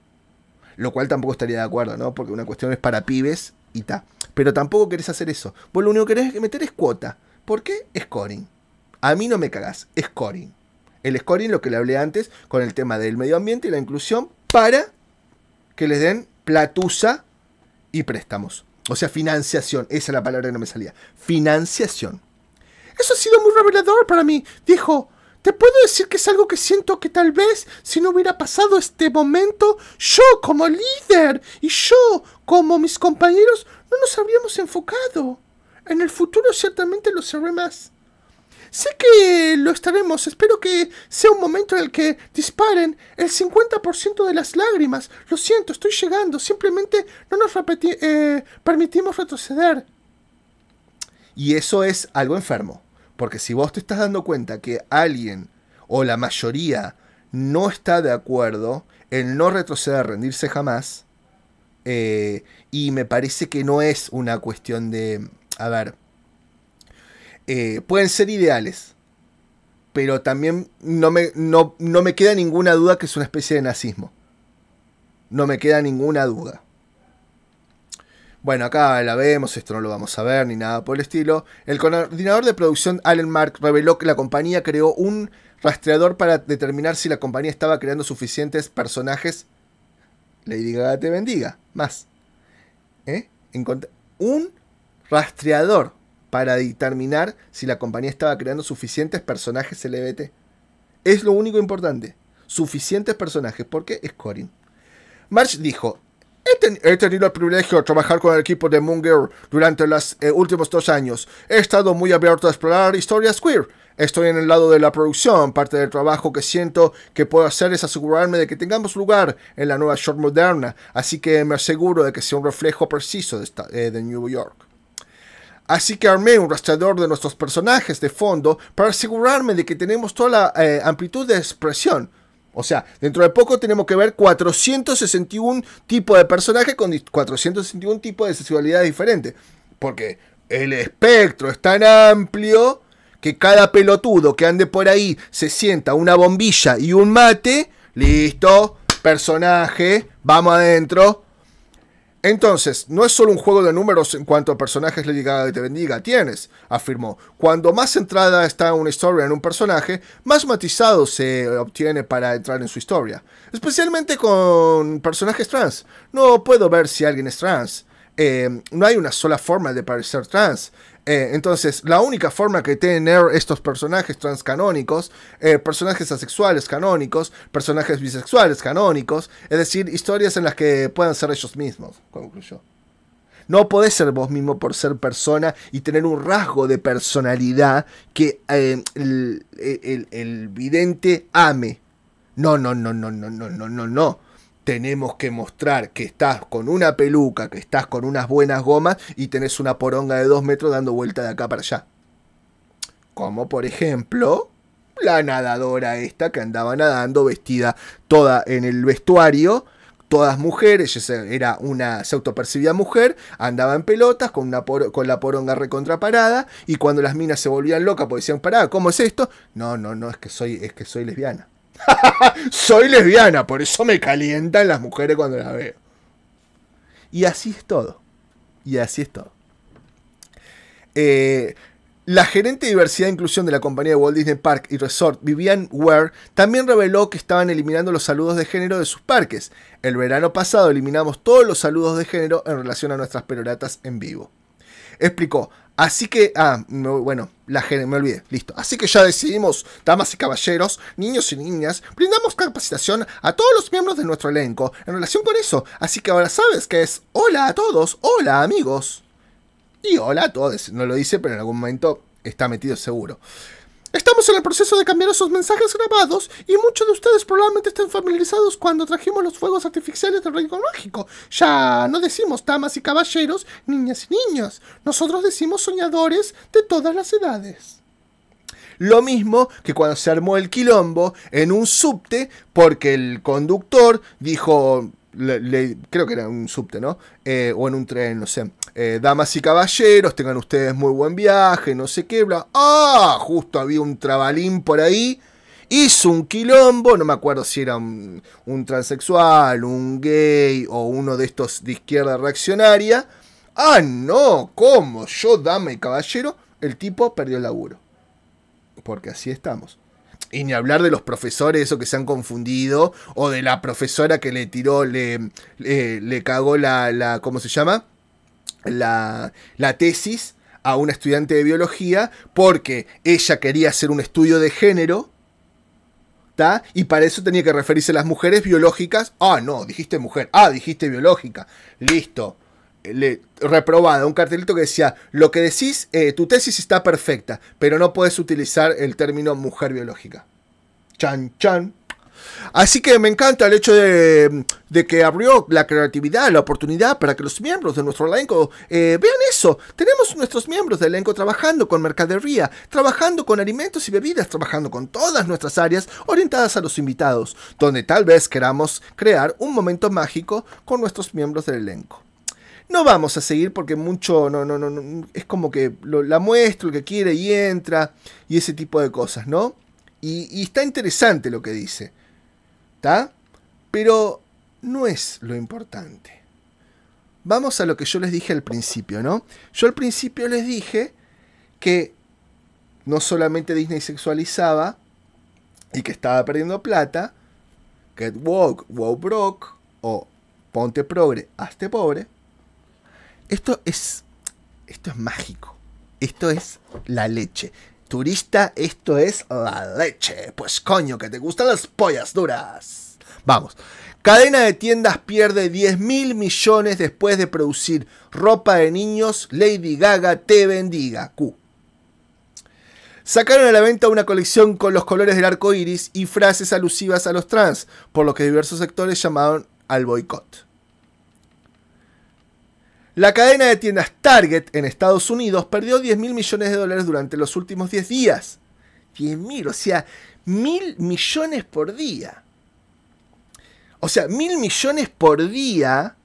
Lo cual tampoco estaría de acuerdo, ¿no? Porque una cuestión es para pibes y ta. Pero tampoco querés hacer eso. Vos lo único que querés meter es cuota. ¿Por qué? Scoring. A mí no me cagás. Scoring. El scoring, lo que le hablé antes, con el tema del medio ambiente y la inclusión, para que les den platusa y préstamos. O sea, financiación. Esa es la palabra que no me salía. Financiación. Eso ha sido muy revelador para mí. Dijo, te puedo decir que es algo que siento que tal vez si no hubiera pasado este momento, yo como líder y yo como mis compañeros no nos habríamos enfocado. En el futuro ciertamente lo sabré más. Sé que lo estaremos. Espero que sea un momento en el que disparen el 50% de las lágrimas. Lo siento, estoy llegando. Simplemente no nos eh, permitimos retroceder. Y eso es algo enfermo. Porque si vos te estás dando cuenta que alguien o la mayoría no está de acuerdo, en no retroceder, rendirse jamás, eh, y me parece que no es una cuestión de, a ver, eh, pueden ser ideales, pero también no me, no, no me queda ninguna duda que es una especie de nazismo. No me queda ninguna duda. Bueno, acá la vemos, esto no lo vamos a ver ni nada por el estilo. El coordinador de producción Allen Mark reveló que la compañía creó un rastreador para determinar si la compañía estaba creando suficientes personajes. Lady Gaga te bendiga, más. ¿Eh? Un rastreador para determinar si la compañía estaba creando suficientes personajes LBT. Es lo único importante. Suficientes personajes, porque es Scoring. March dijo, He, tenido el privilegio de trabajar con el equipo de Moon durante los eh, últimos dos años. He estado muy abierto a explorar historias queer. Estoy en el lado de la producción. Parte del trabajo que siento que puedo hacer es asegurarme de que tengamos lugar en la nueva short moderna, así que me aseguro de que sea un reflejo preciso de, eh, New York. Así que armé un rastreador de nuestros personajes de fondo para asegurarme de que tenemos toda la eh, amplitud de expresión. O sea, dentro de poco tenemos que ver 461 tipos de personajes con 461 tipos de sexualidades diferentes. Porque el espectro es tan amplio que cada pelotudo que ande por ahí se sienta una bombilla y un mate, listo, personaje, vamos adentro, entonces, no es solo un juego de números en cuanto a personajes le diga y te bendiga, tienes, afirmó. Cuando más entrada está una historia en un personaje, más matizado se obtiene para entrar en su historia. Especialmente con personajes trans. No puedo ver si alguien es trans. Eh, no hay una sola forma de parecer trans. Eh, entonces, la única forma que tienen estos personajes transcanónicos, eh, personajes asexuales canónicos, personajes bisexuales canónicos, es decir, historias en las que puedan ser ellos mismos, concluyó. No podés ser vos mismo por ser persona y tener un rasgo de personalidad que eh, el, el vidente ame. No, no, no, no, no, no, no, no, no tenemos que mostrar que estás con una peluca, que estás con unas buenas gomas y tenés una poronga de dos metros dando vuelta de acá para allá. Como por ejemplo la nadadora esta que andaba nadando vestida toda en el vestuario. Todas mujeres, era una, se autopercibía mujer, andaba en pelotas con, una con la poronga recontraparada y cuando las minas se volvían locas pues decían, pará, ¿cómo es esto? No, no, no, es que soy, es que soy lesbiana. <laughs> Soy lesbiana, por eso me calientan las mujeres cuando las veo. Y así es todo. Y así es todo. Eh, la gerente de diversidad e inclusión de la compañía de Walt Disney Park y Resort, Vivian Ware, también reveló que estaban eliminando los saludos de género de sus parques. El verano pasado eliminamos todos los saludos de género en relación a nuestras peroratas en vivo. Explicó, Así que, ah, bueno, la me olvidé, listo. Así que ya decidimos, damas y caballeros, niños y niñas, brindamos capacitación a todos los miembros de nuestro elenco en relación con eso. Así que ahora sabes que es hola a todos, hola amigos. Y hola a todos, no lo dice, pero en algún momento está metido seguro. Estamos en el proceso de cambiar esos mensajes grabados y muchos de ustedes probablemente estén familiarizados cuando trajimos los fuegos artificiales del Reino Mágico. Ya no decimos damas y caballeros, niñas y niños. Nosotros decimos soñadores de todas las edades. Lo mismo que cuando se armó el quilombo en un subte porque el conductor dijo, creo que era un subte, ¿no? Eh, o en un tren, no sé. Eh, damas y caballeros, tengan ustedes muy buen viaje, no sé qué, ¡Ah! Justo había un trabalín por ahí. Hizo un quilombo, no me acuerdo si era un, un transexual, un gay o uno de estos de izquierda reaccionaria. ¡Ah, no! ¿Cómo? Yo, dama y caballero, el tipo perdió el laburo. Porque así estamos. Y ni hablar de los profesores, o que se han confundido, o de la profesora que le tiró, le, le, cagó la, ¿cómo se llama? La, la tesis a una estudiante de biología porque ella quería hacer un estudio de género. ta Y para eso tenía que referirse a las mujeres biológicas. Ah, no, dijiste mujer. Ah, dijiste biológica. Listo reprobada, un cartelito que decía, lo que decís, eh, tu tesis está perfecta, pero no puedes utilizar el término mujer biológica. Chan, chan. Así que me encanta el hecho de, que abrió la creatividad, la oportunidad para que los miembros de nuestro elenco eh, vean eso. Tenemos nuestros miembros del elenco trabajando con mercadería, trabajando con alimentos y bebidas, trabajando con todas nuestras áreas orientadas a los invitados, donde tal vez queramos crear un momento mágico con nuestros miembros del elenco. No vamos a seguir porque mucho no, no, no, es como que la muestra, el que quiere y entra y ese tipo de cosas, ¿no? Y, está interesante lo que dice, ¿está? Pero no es lo importante. Vamos a lo que yo les dije al principio, ¿no? Yo al principio les dije que no solamente Disney sexualizaba y que estaba perdiendo plata, Get Woke, woke Broke o Ponte Progre, Hazte Pobre, esto es. Esto es mágico. Esto es la leche. Turista, esto es la leche. Pues coño, que te gustan las pollas duras. Vamos. Cadena de tiendas pierde 10 mil millones después de producir ropa de niños. Lady Gaga te bendiga. Q. Sacaron a la venta una colección con los colores del arco iris y frases alusivas a los trans, por lo que diversos sectores llamaron al boicot. La cadena de tiendas Target en Estados Unidos perdió 10 mil millones de dólares durante los últimos 10 días. 10.000, mil, o sea, mil millones por día. O sea, mil millones por día.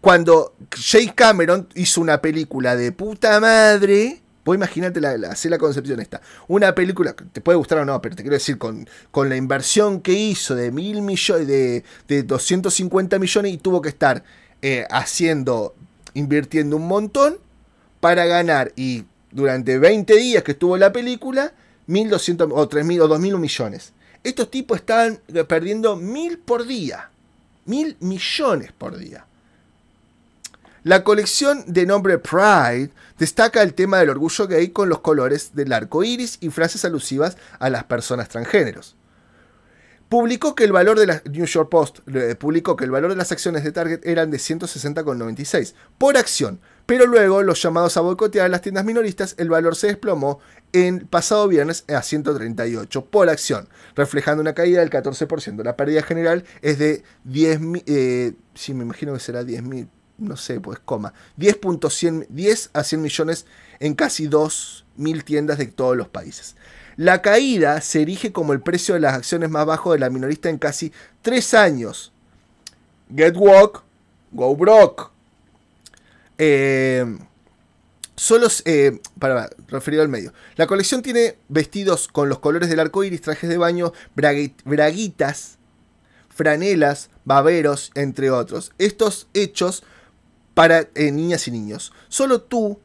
Cuando Jake Cameron hizo una película de puta madre. Vos imagínate la, la, la concepción esta. Una película, te puede gustar o no, pero te quiero decir, con, la inversión que hizo de mil millones, de, de 250 millones y tuvo que estar eh, haciendo invirtiendo un montón para ganar y durante 20 días que estuvo la película, 1.200 o 3.000 o 2.000 millones. Estos tipos estaban perdiendo 1.000 por día. 1.000 millones por día. La colección de nombre Pride destaca el tema del orgullo gay con los colores del arco iris y frases alusivas a las personas transgéneros publicó que el valor de las New York Post publicó que el valor de las acciones de Target eran de 160,96 por acción, pero luego los llamados a boicotear las tiendas minoristas, el valor se desplomó en pasado viernes a 138 por acción, reflejando una caída del 14%. La pérdida general es de 10 eh, me imagino que será 10.000. no sé, pues coma, 10.100 a 100 millones en casi 2.000 tiendas de todos los países. La caída se erige como el precio de las acciones más bajo de la minorista en casi tres años. Get Walk, Go Brock. Eh, solo eh, para, referido al medio. La colección tiene vestidos con los colores del arco iris, trajes de baño, braguitas, franelas, baberos, entre otros. Estos hechos para eh, niñas y niños. Solo tú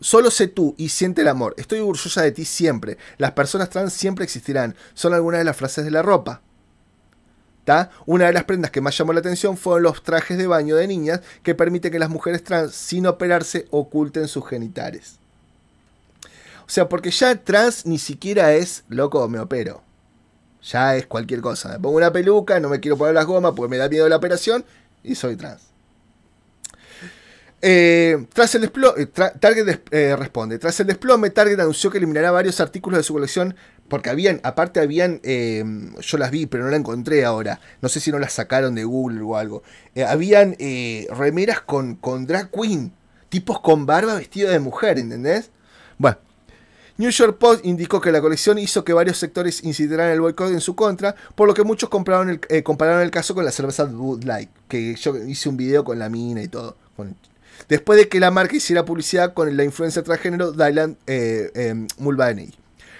Solo sé tú y siente el amor. Estoy orgullosa de ti siempre. Las personas trans siempre existirán. Son algunas de las frases de la ropa. ¿Está? Una de las prendas que más llamó la atención fueron los trajes de baño de niñas que permiten que las mujeres trans, sin operarse, oculten sus genitales. O sea, porque ya trans ni siquiera es loco, me opero. Ya es cualquier cosa. Me pongo una peluca, no me quiero poner las gomas porque me da miedo la operación y soy trans. Eh, tras el desplome, eh, Target eh, responde, tras el desplome, Target anunció que eliminará varios artículos de su colección porque habían, aparte habían, em, yo las vi pero no la encontré ahora, no sé si no las sacaron de Google o algo, habían remeras con, con drag queen, tipos con barba vestida de mujer, ¿entendés? Bueno, New York Post indicó que la colección hizo que varios sectores incitaran el boicot en su contra, por lo que muchos compraron el, compararon el caso con la cerveza Bud Light, que yo hice un video con la mina y todo, con después de que la marca hiciera publicidad con la influencia transgénero Dylan eh, eh, Mulvaney.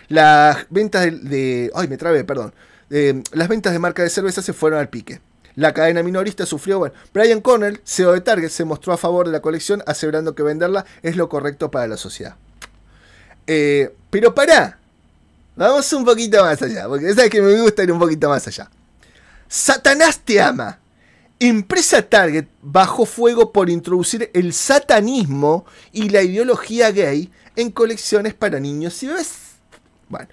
Las ventas de, Ay, me trabé, perdón. Eh, las ventas de marca de cerveza se fueron al pique. La cadena minorista sufrió, bueno, Brian Connell, CEO de Target, se mostró a favor de la colección asegurando que venderla es lo correcto para la sociedad. pero pará, vamos un poquito más allá, porque sabes que me gusta ir un poquito más allá. Satanás te ama. Empresa Target bajo fuego por introducir el satanismo y la ideología gay en colecciones para niños y bebés. Bueno.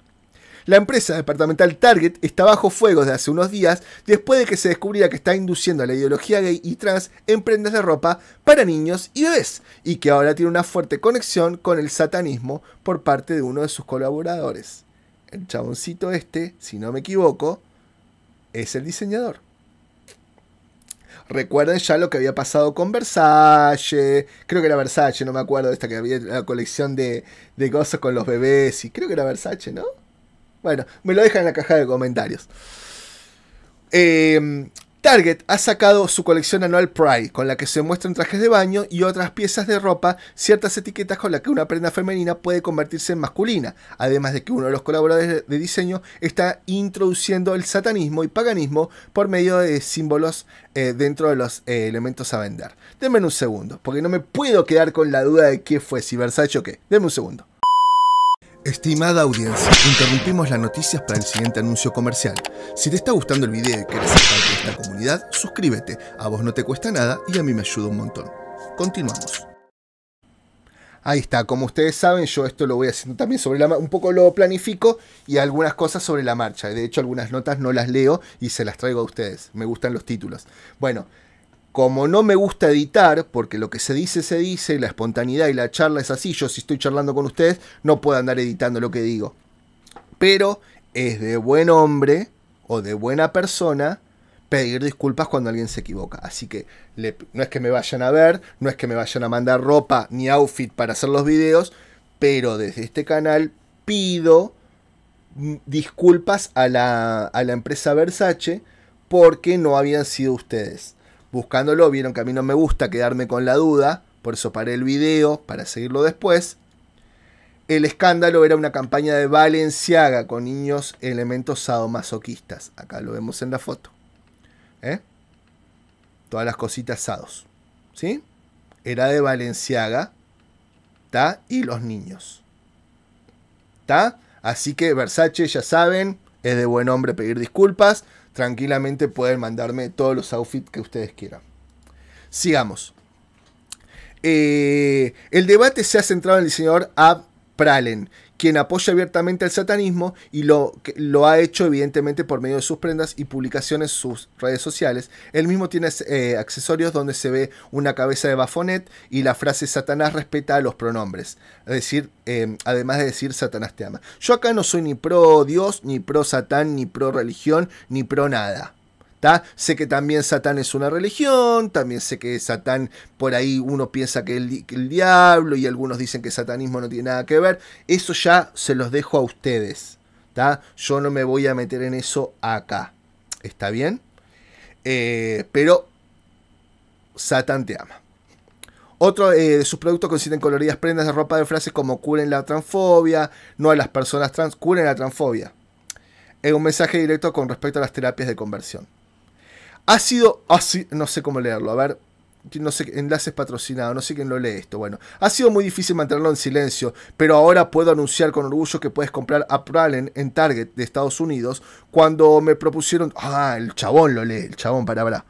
La empresa departamental Target está bajo fuego desde hace unos días después de que se descubriera que está induciendo la ideología gay y trans en prendas de ropa para niños y bebés y que ahora tiene una fuerte conexión con el satanismo por parte de uno de sus colaboradores. El chaboncito este, si no me equivoco, es el diseñador. Recuerden ya lo que había pasado con Versace. Creo que era Versace, no me acuerdo. Esta que había la colección de, de cosas con los bebés. Y creo que era Versace, ¿no? Bueno, me lo dejan en la caja de comentarios. Eh, Target ha sacado su colección anual Pride, con la que se muestran trajes de baño y otras piezas de ropa, ciertas etiquetas con las que una prenda femenina puede convertirse en masculina, además de que uno de los colaboradores de diseño está introduciendo el satanismo y paganismo por medio de símbolos eh, dentro de los eh, elementos a vender. Denme un segundo, porque no me puedo quedar con la duda de qué fue, si Versace o qué. Denme un segundo. Estimada audiencia, interrumpimos las noticias para el siguiente anuncio comercial. Si te está gustando el video y quieres ser parte de esta comunidad, suscríbete. A vos no te cuesta nada y a mí me ayuda un montón. Continuamos. Ahí está, como ustedes saben, yo esto lo voy haciendo también sobre la marcha, un poco lo planifico y algunas cosas sobre la marcha. De hecho, algunas notas no las leo y se las traigo a ustedes. Me gustan los títulos. Bueno, como no me gusta editar, porque lo que se dice se dice, la espontaneidad y la charla es así, yo si estoy charlando con ustedes no puedo andar editando lo que digo. Pero es de buen hombre o de buena persona pedir disculpas cuando alguien se equivoca. Así que no es que me vayan a ver, no es que me vayan a mandar ropa ni outfit para hacer los videos, pero desde este canal pido disculpas a la, a la empresa Versace porque no habían sido ustedes buscándolo, vieron que a mí no me gusta quedarme con la duda, por eso paré el video para seguirlo después. El escándalo era una campaña de Valenciaga con niños elementos sadomasoquistas. Acá lo vemos en la foto. ¿eh? Todas las cositas sados. ¿Sí? Era de Valenciaga. Y los niños. ¿Está? Así que Versace, ya saben, es de buen hombre pedir disculpas tranquilamente pueden mandarme todos los outfits que ustedes quieran. Sigamos. Eh, el debate se ha centrado en el señor Ab Pralen quien apoya abiertamente el satanismo y lo, lo, ha hecho evidentemente por medio de sus prendas y publicaciones en sus redes sociales. Él mismo tiene eh, accesorios donde se ve una cabeza de Bafonet y la frase Satanás respeta a los pronombres. Es decir, em, además de decir Satanás te ama. Yo acá no soy ni pro Dios, ni pro Satán, ni pro religión, ni pro nada. Sé que también Satán es una religión, también sé que Satán, por ahí uno piensa que el, el diablo y algunos dicen que satanismo no tiene nada que ver. Eso ya se los dejo a ustedes, Yo no me voy a meter en eso acá, ¿está bien? Eh, pero Satán te ama. Otro eh, de sus productos consiste en coloridas prendas de ropa de frases como curen la transfobia, no a las personas trans, curen la transfobia. Es un mensaje directo con respecto a las terapias de conversión. Ha sido... no sé cómo leerlo, a ver, no sé, enlaces patrocinados, no sé quién lo lee esto. Bueno, ha sido muy difícil mantenerlo en silencio, pero ahora puedo anunciar con orgullo que puedes comprar a Pralen en Target de Estados Unidos cuando me propusieron. Ah, el chabón lo lee, el chabón, para, para.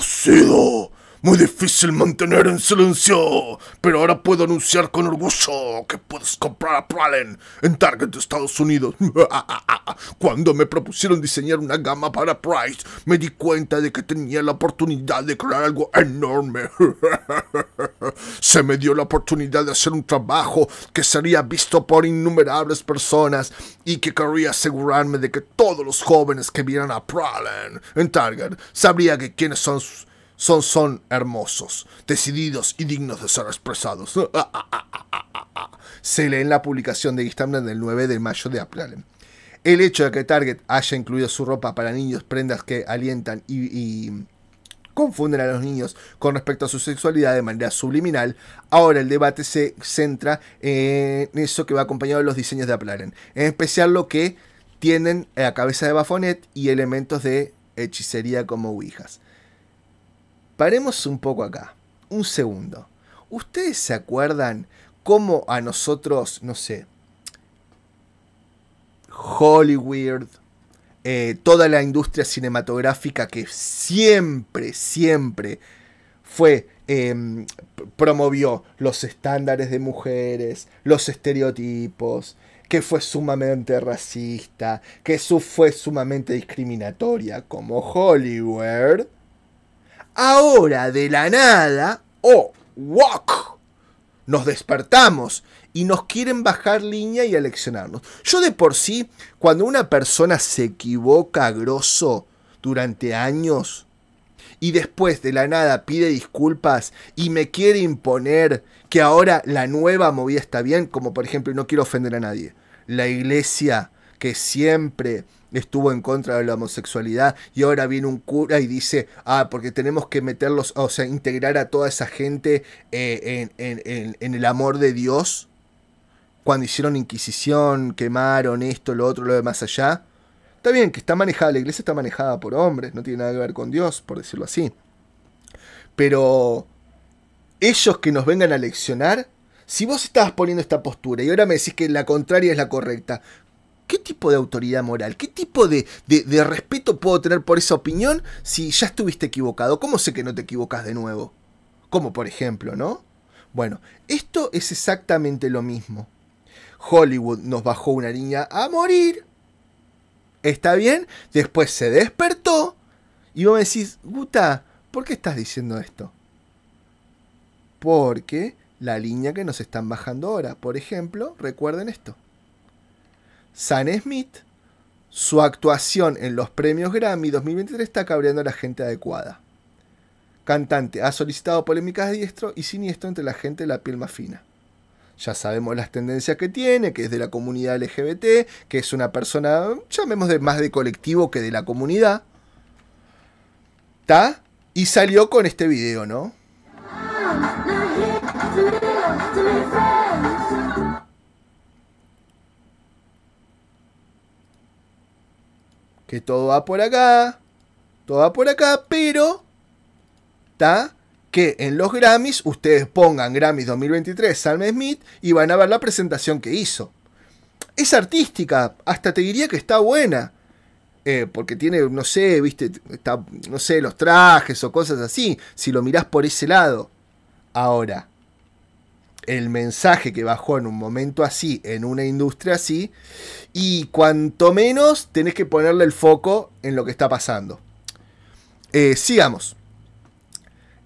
sido... Muy difícil mantener en silencio, pero ahora puedo anunciar con orgullo que puedes comprar a Pralen en Target de Estados Unidos. <laughs> Cuando me propusieron diseñar una gama para Price, me di cuenta de que tenía la oportunidad de crear algo enorme. <laughs> Se me dio la oportunidad de hacer un trabajo que sería visto por innumerables personas y que querría asegurarme de que todos los jóvenes que vieran a Pralen en Target sabrían que quiénes son sus son, son hermosos, decididos y dignos de ser expresados. Ah, ah, ah, se lee en la publicación de Instagram del 9 de mayo de Aplaren. El hecho de que Target haya incluido su ropa para niños, prendas que alientan y, y confunden a los niños con respecto a su sexualidad de manera subliminal. Ahora el debate se centra en eso que va acompañado de los diseños de Aplaren, en especial lo que tienen la cabeza de Bafonet y elementos de hechicería como Ouijas. Paremos un poco acá, un segundo. ¿Ustedes se acuerdan cómo a nosotros, no sé, Hollywood, eh, toda la industria cinematográfica que siempre, siempre fue, em, promovió los estándares de mujeres, los estereotipos, que fue sumamente racista, que su fue sumamente discriminatoria, como Hollywood ahora de la nada, o oh, walk, nos despertamos y nos quieren bajar línea y aleccionarnos. Yo de por sí, cuando una persona se equivoca grosso durante años y después de la nada pide disculpas y me quiere imponer que ahora la nueva movida está bien, como por ejemplo, no quiero ofender a nadie, la iglesia que siempre estuvo en contra de la homosexualidad y ahora viene un cura y dice, ah, porque tenemos que meterlos, o sea, integrar a toda esa gente eh, en, el amor de Dios, cuando hicieron Inquisición, quemaron esto, lo otro, lo de más allá. Está bien que está manejada, la iglesia está manejada por hombres, no tiene nada que ver con Dios, por decirlo así. Pero ellos que nos vengan a leccionar, si vos estabas poniendo esta postura y ahora me decís que la contraria es la correcta, ¿qué tipo de autoridad moral, qué tipo de, respeto puedo tener por esa opinión si ya estuviste equivocado? ¿Cómo sé que no te equivocas de nuevo? Como por ejemplo, ¿no? Bueno, esto es exactamente lo mismo. Hollywood nos bajó una niña a morir. ¿Está bien? Después se despertó. Y vos me decís, Guta, ¿por qué estás diciendo esto? Porque la línea que nos están bajando ahora, por ejemplo, recuerden esto. San Smith, su actuación en los premios Grammy 2023 está cabreando a la gente adecuada. Cantante ha solicitado polémicas de diestro y siniestro entre la gente de la piel más fina. Ya sabemos las tendencias que tiene, que es de la comunidad LGBT, que es una persona, llamemos de más de colectivo que de la comunidad. ¿Está? Y salió con este video, ¿no? que todo va por acá, todo va por acá, pero está que en los Grammys ustedes pongan Grammys 2023 Sam Smith y van a ver la presentación que hizo. Es artística, hasta te diría que está buena. Eh, porque tiene, no sé, viste, no sé, los trajes o cosas así, si lo mirás por ese lado. Ahora, el mensaje que bajó en un momento así, en una industria así, y cuanto menos tenés que ponerle el foco en lo que está pasando. Eh, sigamos.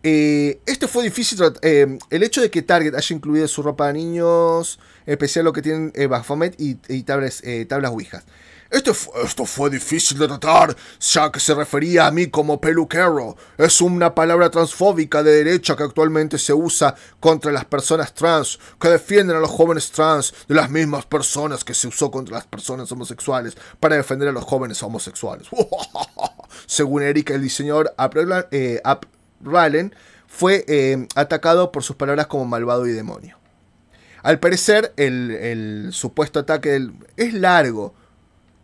Eh, esto fue difícil. Eh, el hecho de que Target haya incluido su ropa de niños, especial lo que tienen Baphomet y, tablas, tablas este esto fue difícil de tratar, ya que se refería a mí como peluquero. Es una palabra transfóbica de derecha que actualmente se usa contra las personas trans, que defienden a los jóvenes trans de las mismas personas que se usó contra las personas homosexuales para defender a los jóvenes homosexuales. <laughs> Según Eric, el diseñador April, eh, fue eh, atacado por sus palabras como malvado y demonio. Al parecer, el, el supuesto ataque es largo,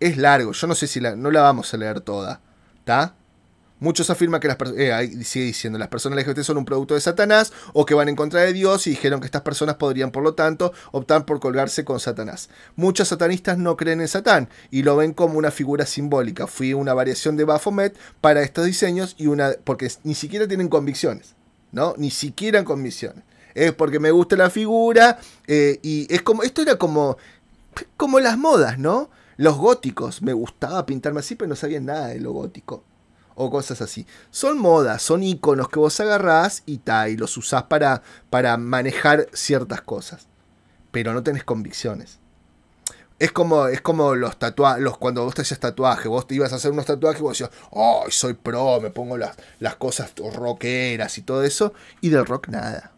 es largo. Yo no sé si la, no la vamos a leer toda. ¿Está? Muchos afirman que las personas, eh, sigue diciendo, las personas LGBT son un producto de Satanás o que van en contra de Dios y dijeron que estas personas podrían, por lo tanto, optar por colgarse con Satanás. Muchos satanistas no creen en Satán y lo ven como una figura simbólica. Fui una variación de Baphomet para estos diseños y una, porque ni siquiera tienen convicciones, ¿no? Ni siquiera convicciones. Es porque me gusta la figura eh, y es como, esto era como, como las modas, ¿no? Los góticos, me gustaba pintarme así, pero no sabía nada de lo gótico. O cosas así. Son modas, son iconos que vos agarrás y, los usás para, para manejar ciertas cosas. Pero no tenés convicciones. Es como, es como los tatuajes, los, cuando vos te hacías tatuaje, vos te ibas a hacer unos tatuajes y vos decías, ¡Ay, soy pro, me pongo las, las cosas rockeras y todo eso. Y del rock nada.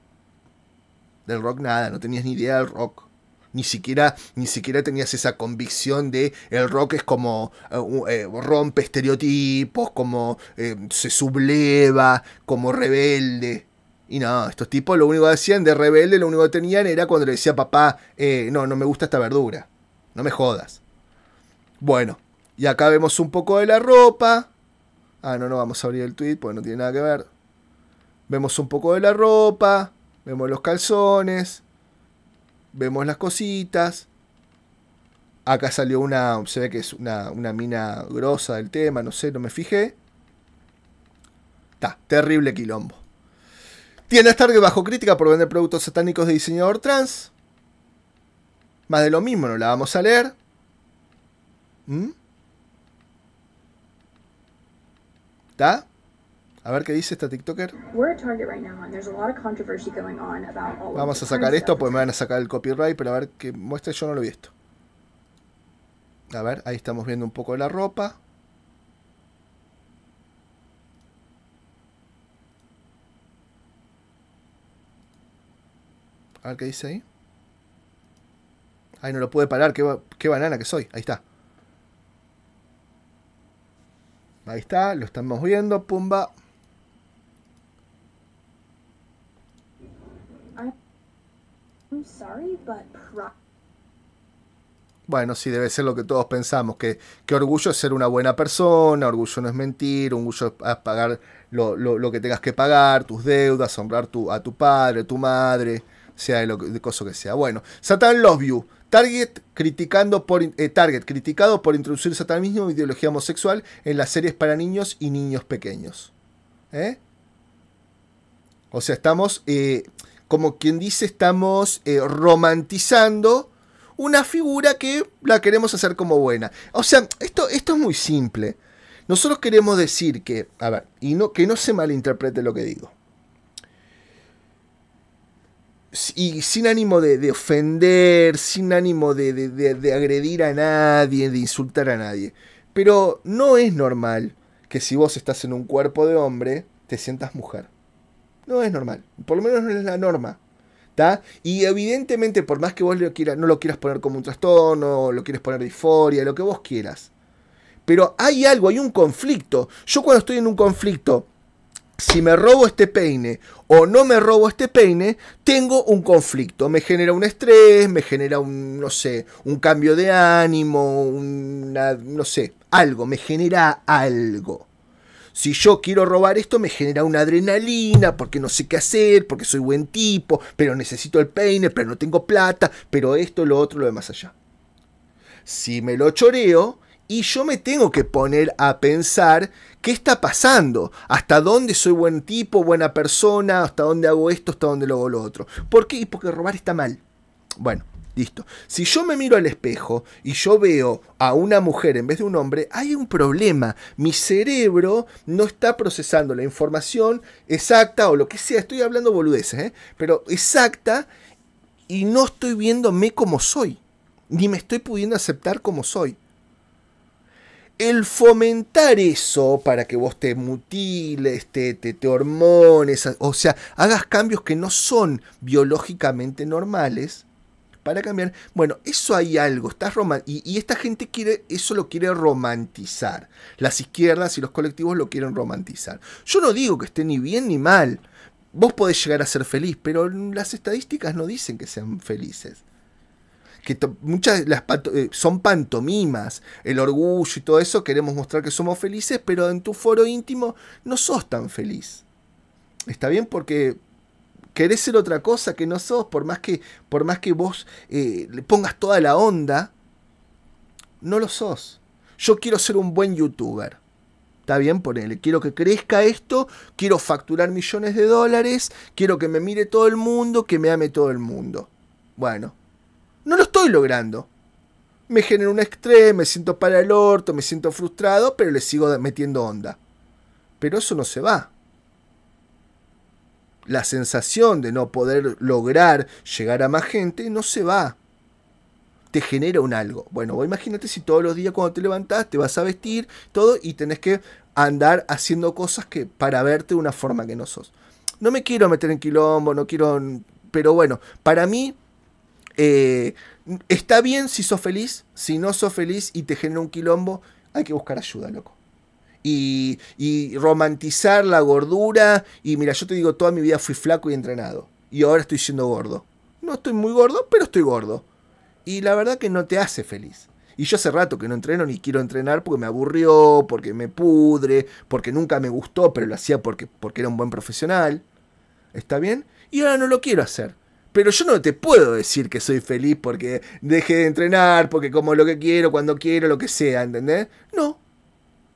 Del rock nada, no tenías ni idea del rock ni siquiera, ni siquiera tenías esa convicción de el rock es como eh, eh, rompe estereotipos, como eh, se subleva, como rebelde. Y no, estos tipos lo único que hacían de rebelde, lo único que tenían era cuando le decía papá, no, no me gusta esta verdura, no me jodas. Bueno, y acá vemos un poco de la ropa. Ah, no, no vamos a abrir el tweet porque no tiene nada que ver. Vemos un poco de la ropa, vemos los calzones, Vemos las cositas. Acá salió una, se ve que es una, mina grosa del tema, no sé, no me fijé. Está, terrible quilombo. Tiendas Target bajo crítica por vender productos satánicos de diseñador trans. Más de lo mismo, no la vamos a leer. ¿Está? ¿Mm? A ver qué dice esta TikToker. Vamos a sacar esto, pues me van a sacar el copyright, pero a ver qué muestra. Yo no lo vi esto. A ver, ahí estamos viendo un poco la ropa. A ver qué dice ahí. Ay, no lo pude parar. qué banana que soy. Ahí está. Ahí está, lo estamos viendo. Pumba. Bueno, sí, debe ser lo que todos pensamos, que, orgullo es ser una buena persona, orgullo no es mentir, orgullo es pagar lo, que tengas que pagar, tus deudas, honrar a tu padre, tu madre, sea de, lo, cosa que sea. Bueno, Satan Love You, Target, criticando por, eh, Target criticado por introducir satanismo e ideología homosexual en las series para niños y niños pequeños. ¿Eh? O sea, estamos... Eh, como quien dice, estamos eh, romantizando una figura que la queremos hacer como buena. O sea, esto, esto es muy simple. Nosotros queremos decir que, a ver, y no, que no se malinterprete lo que digo. Y sin ánimo de, ofender, sin ánimo de agredir a nadie, de insultar a nadie. Pero no es normal que si vos estás en un cuerpo de hombre, te sientas mujer. No es normal. Por lo menos no es la norma. ¿está? Y evidentemente, por más que vos lo quieras, no lo quieras poner como un trastorno, lo quieres poner disforia, lo que vos quieras. Pero hay algo, hay un conflicto. Yo cuando estoy en un conflicto, si me robo este peine o no me robo este peine, tengo un conflicto. Me genera un estrés, me genera un, no sé, un cambio de ánimo, una, no sé, algo, me genera algo si yo quiero robar esto me genera una adrenalina porque no sé qué hacer, porque soy buen tipo, pero necesito el peine, pero no tengo plata, pero esto, lo otro, lo demás allá. Si me lo choreo, y yo me tengo que poner a pensar qué está pasando, hasta dónde soy buen tipo, buena persona, hasta dónde hago esto, hasta dónde lo hago lo otro. ¿Por qué? Porque robar está mal. Bueno, Listo. Si yo me miro al espejo y yo veo a una mujer en vez de un hombre, hay un problema. Mi cerebro no está procesando la información exacta o lo que sea. Estoy hablando boludeces, ¿eh? pero exacta y no estoy viéndome como soy. Ni me estoy pudiendo aceptar como soy. El fomentar eso para que vos te mutiles, te, te hormones, o sea, hagas cambios que no son biológicamente normales para cambiar. Bueno, eso hay algo, estás y, y esta gente quiere, eso lo quiere romantizar. Las izquierdas y los colectivos lo quieren romantizar. Yo no digo que esté ni bien ni mal. Vos podés llegar a ser feliz, pero las estadísticas no dicen que sean felices que muchas las eh, son pantomimas, el orgullo y todo eso, queremos mostrar que somos felices, pero en tu foro íntimo no sos tan feliz. Está bien porque querés ser otra cosa que no sos, por más que, por más que vos eh, le pongas toda la onda, no lo sos. Yo quiero ser un buen youtuber. Está bien, él, Quiero que crezca esto, quiero facturar millones de dólares, quiero que me mire todo el mundo, que me ame todo el mundo. Bueno, no lo estoy logrando. Me genera un estrés, me siento para el orto, me siento frustrado, pero le sigo metiendo onda. Pero eso no se va la sensación de no poder lograr llegar a más gente no se va. Te genera un algo. Bueno, imagínate si todos los días cuando te levantás te vas a vestir, todo, y tenés que andar haciendo cosas que para verte de una forma que no sos. No me quiero meter en quilombo, no quiero. Pero bueno, para mí eh, está bien si sos feliz, si no sos feliz y te genera un quilombo, hay que buscar ayuda, loco y, romantizar la gordura. Y mira, yo te digo, toda mi vida fui flaco y entrenado. Y ahora estoy siendo gordo. No estoy muy gordo, pero estoy gordo. Y la verdad que no te hace feliz. Y yo hace rato que no entreno ni quiero entrenar porque me aburrió, porque me pudre, porque nunca me gustó, pero lo hacía porque, porque era un buen profesional. ¿Está bien? Y ahora no lo quiero hacer. Pero yo no te puedo decir que soy feliz porque deje de entrenar, porque como lo que quiero, cuando quiero, lo que sea, ¿entendés? No,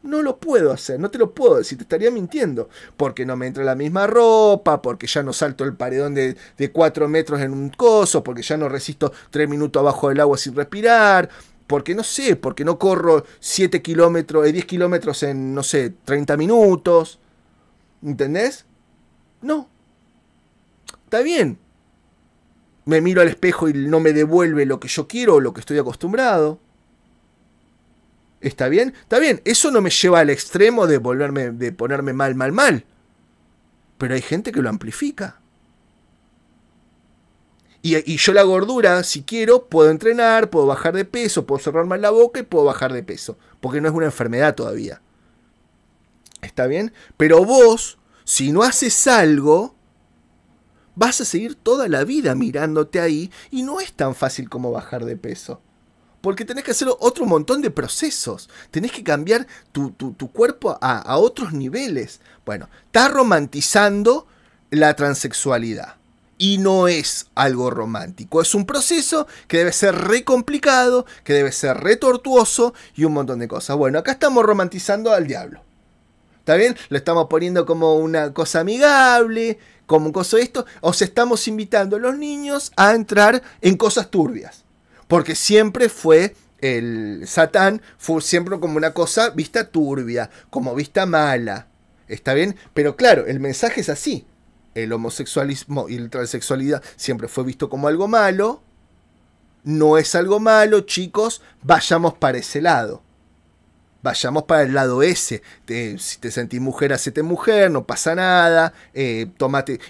no lo puedo hacer, no te lo puedo decir, te estaría mintiendo. Porque no me entra la misma ropa, porque ya no salto el paredón de, de 4 metros en un coso, porque ya no resisto 3 minutos abajo del agua sin respirar, porque no sé, porque no corro 7 kilómetros, 10 eh, kilómetros en, no sé, 30 minutos. ¿Entendés? No. Está bien. Me miro al espejo y no me devuelve lo que yo quiero o lo que estoy acostumbrado. ¿Está bien? Está bien, eso no me lleva al extremo de, volverme, de ponerme mal, mal, mal. Pero hay gente que lo amplifica. Y, yo la gordura, si quiero, puedo entrenar, puedo bajar de peso, puedo cerrar mal la boca y puedo bajar de peso. Porque no es una enfermedad todavía. ¿Está bien? Pero vos, si no haces algo, vas a seguir toda la vida mirándote ahí y no es tan fácil como bajar de peso. Porque tenés que hacer otro montón de procesos. Tenés que cambiar tu, cuerpo a, otros niveles. Bueno, estás romantizando la transexualidad. Y no es algo romántico. Es un proceso que debe ser re complicado, que debe ser re tortuoso y un montón de cosas. Bueno, acá estamos romantizando al diablo. ¿Está bien? Lo estamos poniendo como una cosa amigable, como un coso de esto. Os estamos invitando a los niños a entrar en cosas turbias. Porque siempre fue el Satán, fue siempre como una cosa vista turbia, como vista mala. ¿Está bien? Pero claro, el mensaje es así. El homosexualismo y la transexualidad siempre fue visto como algo malo. No es algo malo, chicos. Vayamos para ese lado vayamos para el lado ese. si te sentís mujer, hacete mujer, no pasa nada, eh,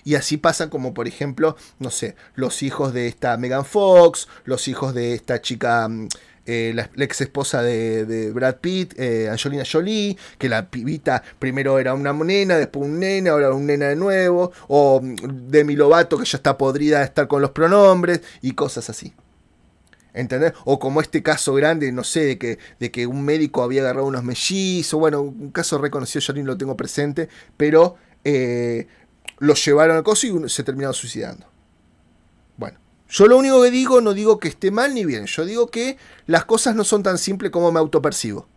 Y así pasa como, por ejemplo, no sé, los hijos de esta Megan Fox, los hijos de esta chica. Mm, eh, la, ex esposa de, Brad Pitt, eh, Angelina Jolie, que la pibita primero era una nena, después un nene, ahora un nena de nuevo, o mm, Demi Lobato, que ya está podrida de estar con los pronombres, y cosas así. ¿entendés? O como este caso grande, no sé, de que, de que un médico había agarrado unos mellizos, bueno, un caso reconocido, yo ni lo tengo presente, pero eh, los llevaron a coso y se terminaron suicidando. Bueno, yo lo único que digo, no digo que esté mal ni bien, yo digo que las cosas no son tan simples como me autopercibo.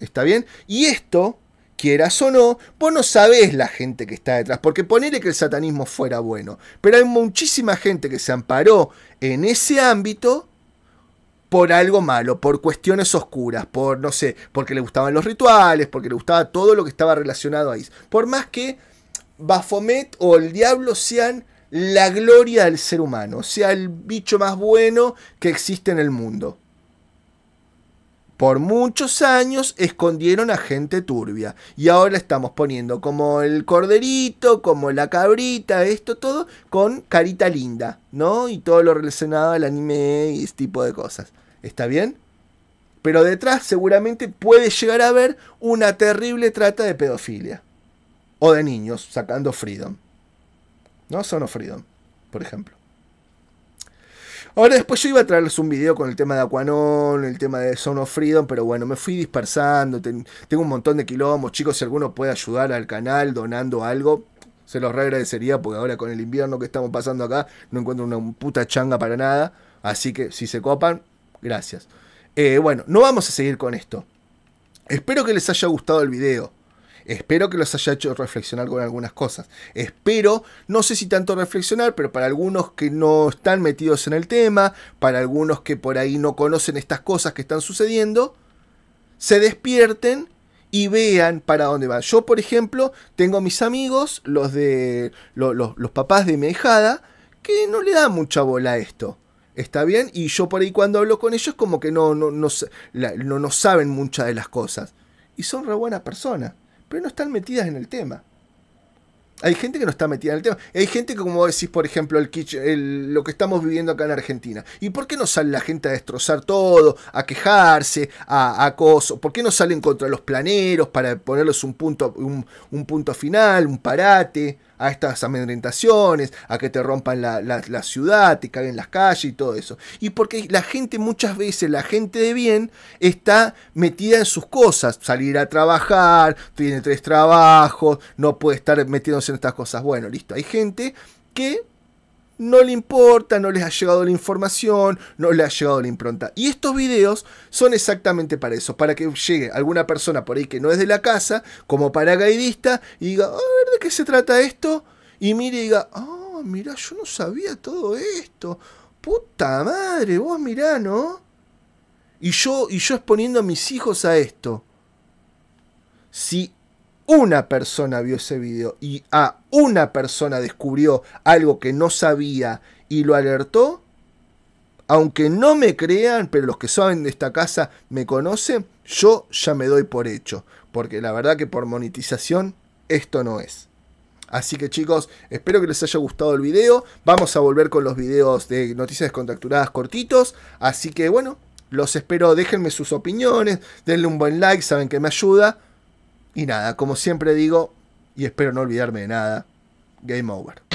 ¿Está bien? Y esto quieras o no, vos no sabés la gente que está detrás, porque ponele que el satanismo fuera bueno, pero hay muchísima gente que se amparó en ese ámbito por algo malo, por cuestiones oscuras, por no sé, porque le gustaban los rituales, porque le gustaba todo lo que estaba relacionado ahí. Por más que Baphomet o el diablo sean la gloria del ser humano, sea el bicho más bueno que existe en el mundo. Por muchos años escondieron a gente turbia y ahora estamos poniendo como el corderito, como la cabrita, esto todo con carita linda, ¿no? Y todo lo relacionado al anime y ese tipo de cosas. ¿Está bien? Pero detrás seguramente puede llegar a haber una terrible trata de pedofilia o de niños sacando Freedom. ¿No? Sono Freedom, por ejemplo. Ahora después yo iba a traerles un video con el tema de Aquanon, el tema de Son Freedom, pero bueno, me fui dispersando, tengo un montón de quilombos, chicos, si alguno puede ayudar al canal donando algo, se los reagradecería porque ahora con el invierno que estamos pasando acá no encuentro una puta changa para nada, así que si se copan, gracias. Eh, bueno, no vamos a seguir con esto. Espero que les haya gustado el video. Espero que los haya hecho reflexionar con algunas cosas. Espero, no sé si tanto reflexionar, pero para algunos que no están metidos en el tema, para algunos que por ahí no conocen estas cosas que están sucediendo, se despierten y vean para dónde van. Yo, por ejemplo, tengo mis amigos, los de los, papás de mi que no le dan mucha bola a esto. ¿Está bien? Y yo por ahí cuando hablo con ellos como que no, no, saben muchas de las cosas. Y son re buenas personas pero no están metidas en el tema. Hay gente que no está metida en el tema. Hay gente que, como decís, por ejemplo, el, lo que estamos viviendo acá en Argentina. ¿Y por qué no sale la gente a destrozar todo, a quejarse, a, acoso? ¿Por qué no salen contra los planeros para ponerles un punto, un punto final, un parate? a estas amedrentaciones, a que te rompan la, la, ciudad, te caguen las calles y todo eso. Y porque la gente muchas veces, la gente de bien, está metida en sus cosas, salir a trabajar, tiene tres trabajos, no puede estar metiéndose en estas cosas. Bueno, listo, hay gente que no le importa, no les ha llegado la información, no le ha llegado la impronta. Y estos videos son exactamente para eso, para que llegue alguna persona por ahí que no es de la casa, como paracaidista, y diga, a ver de qué se trata esto, y mire y diga, oh, mirá, yo no sabía todo esto, puta madre, vos mirá, ¿no? Y yo, y yo exponiendo a mis hijos a esto. Si una persona vio ese video y a una persona descubrió algo que no sabía y lo alertó, aunque no me crean, pero los que saben de esta casa me conocen, yo ya me doy por hecho, porque la verdad que por monetización esto no es. Así que chicos, espero que les haya gustado el video. Vamos a volver con los videos de noticias descontracturadas cortitos. Así que bueno, los espero. Déjenme sus opiniones, denle un buen like, saben que me ayuda. Y nada, como siempre digo, y espero no olvidarme de nada, game over.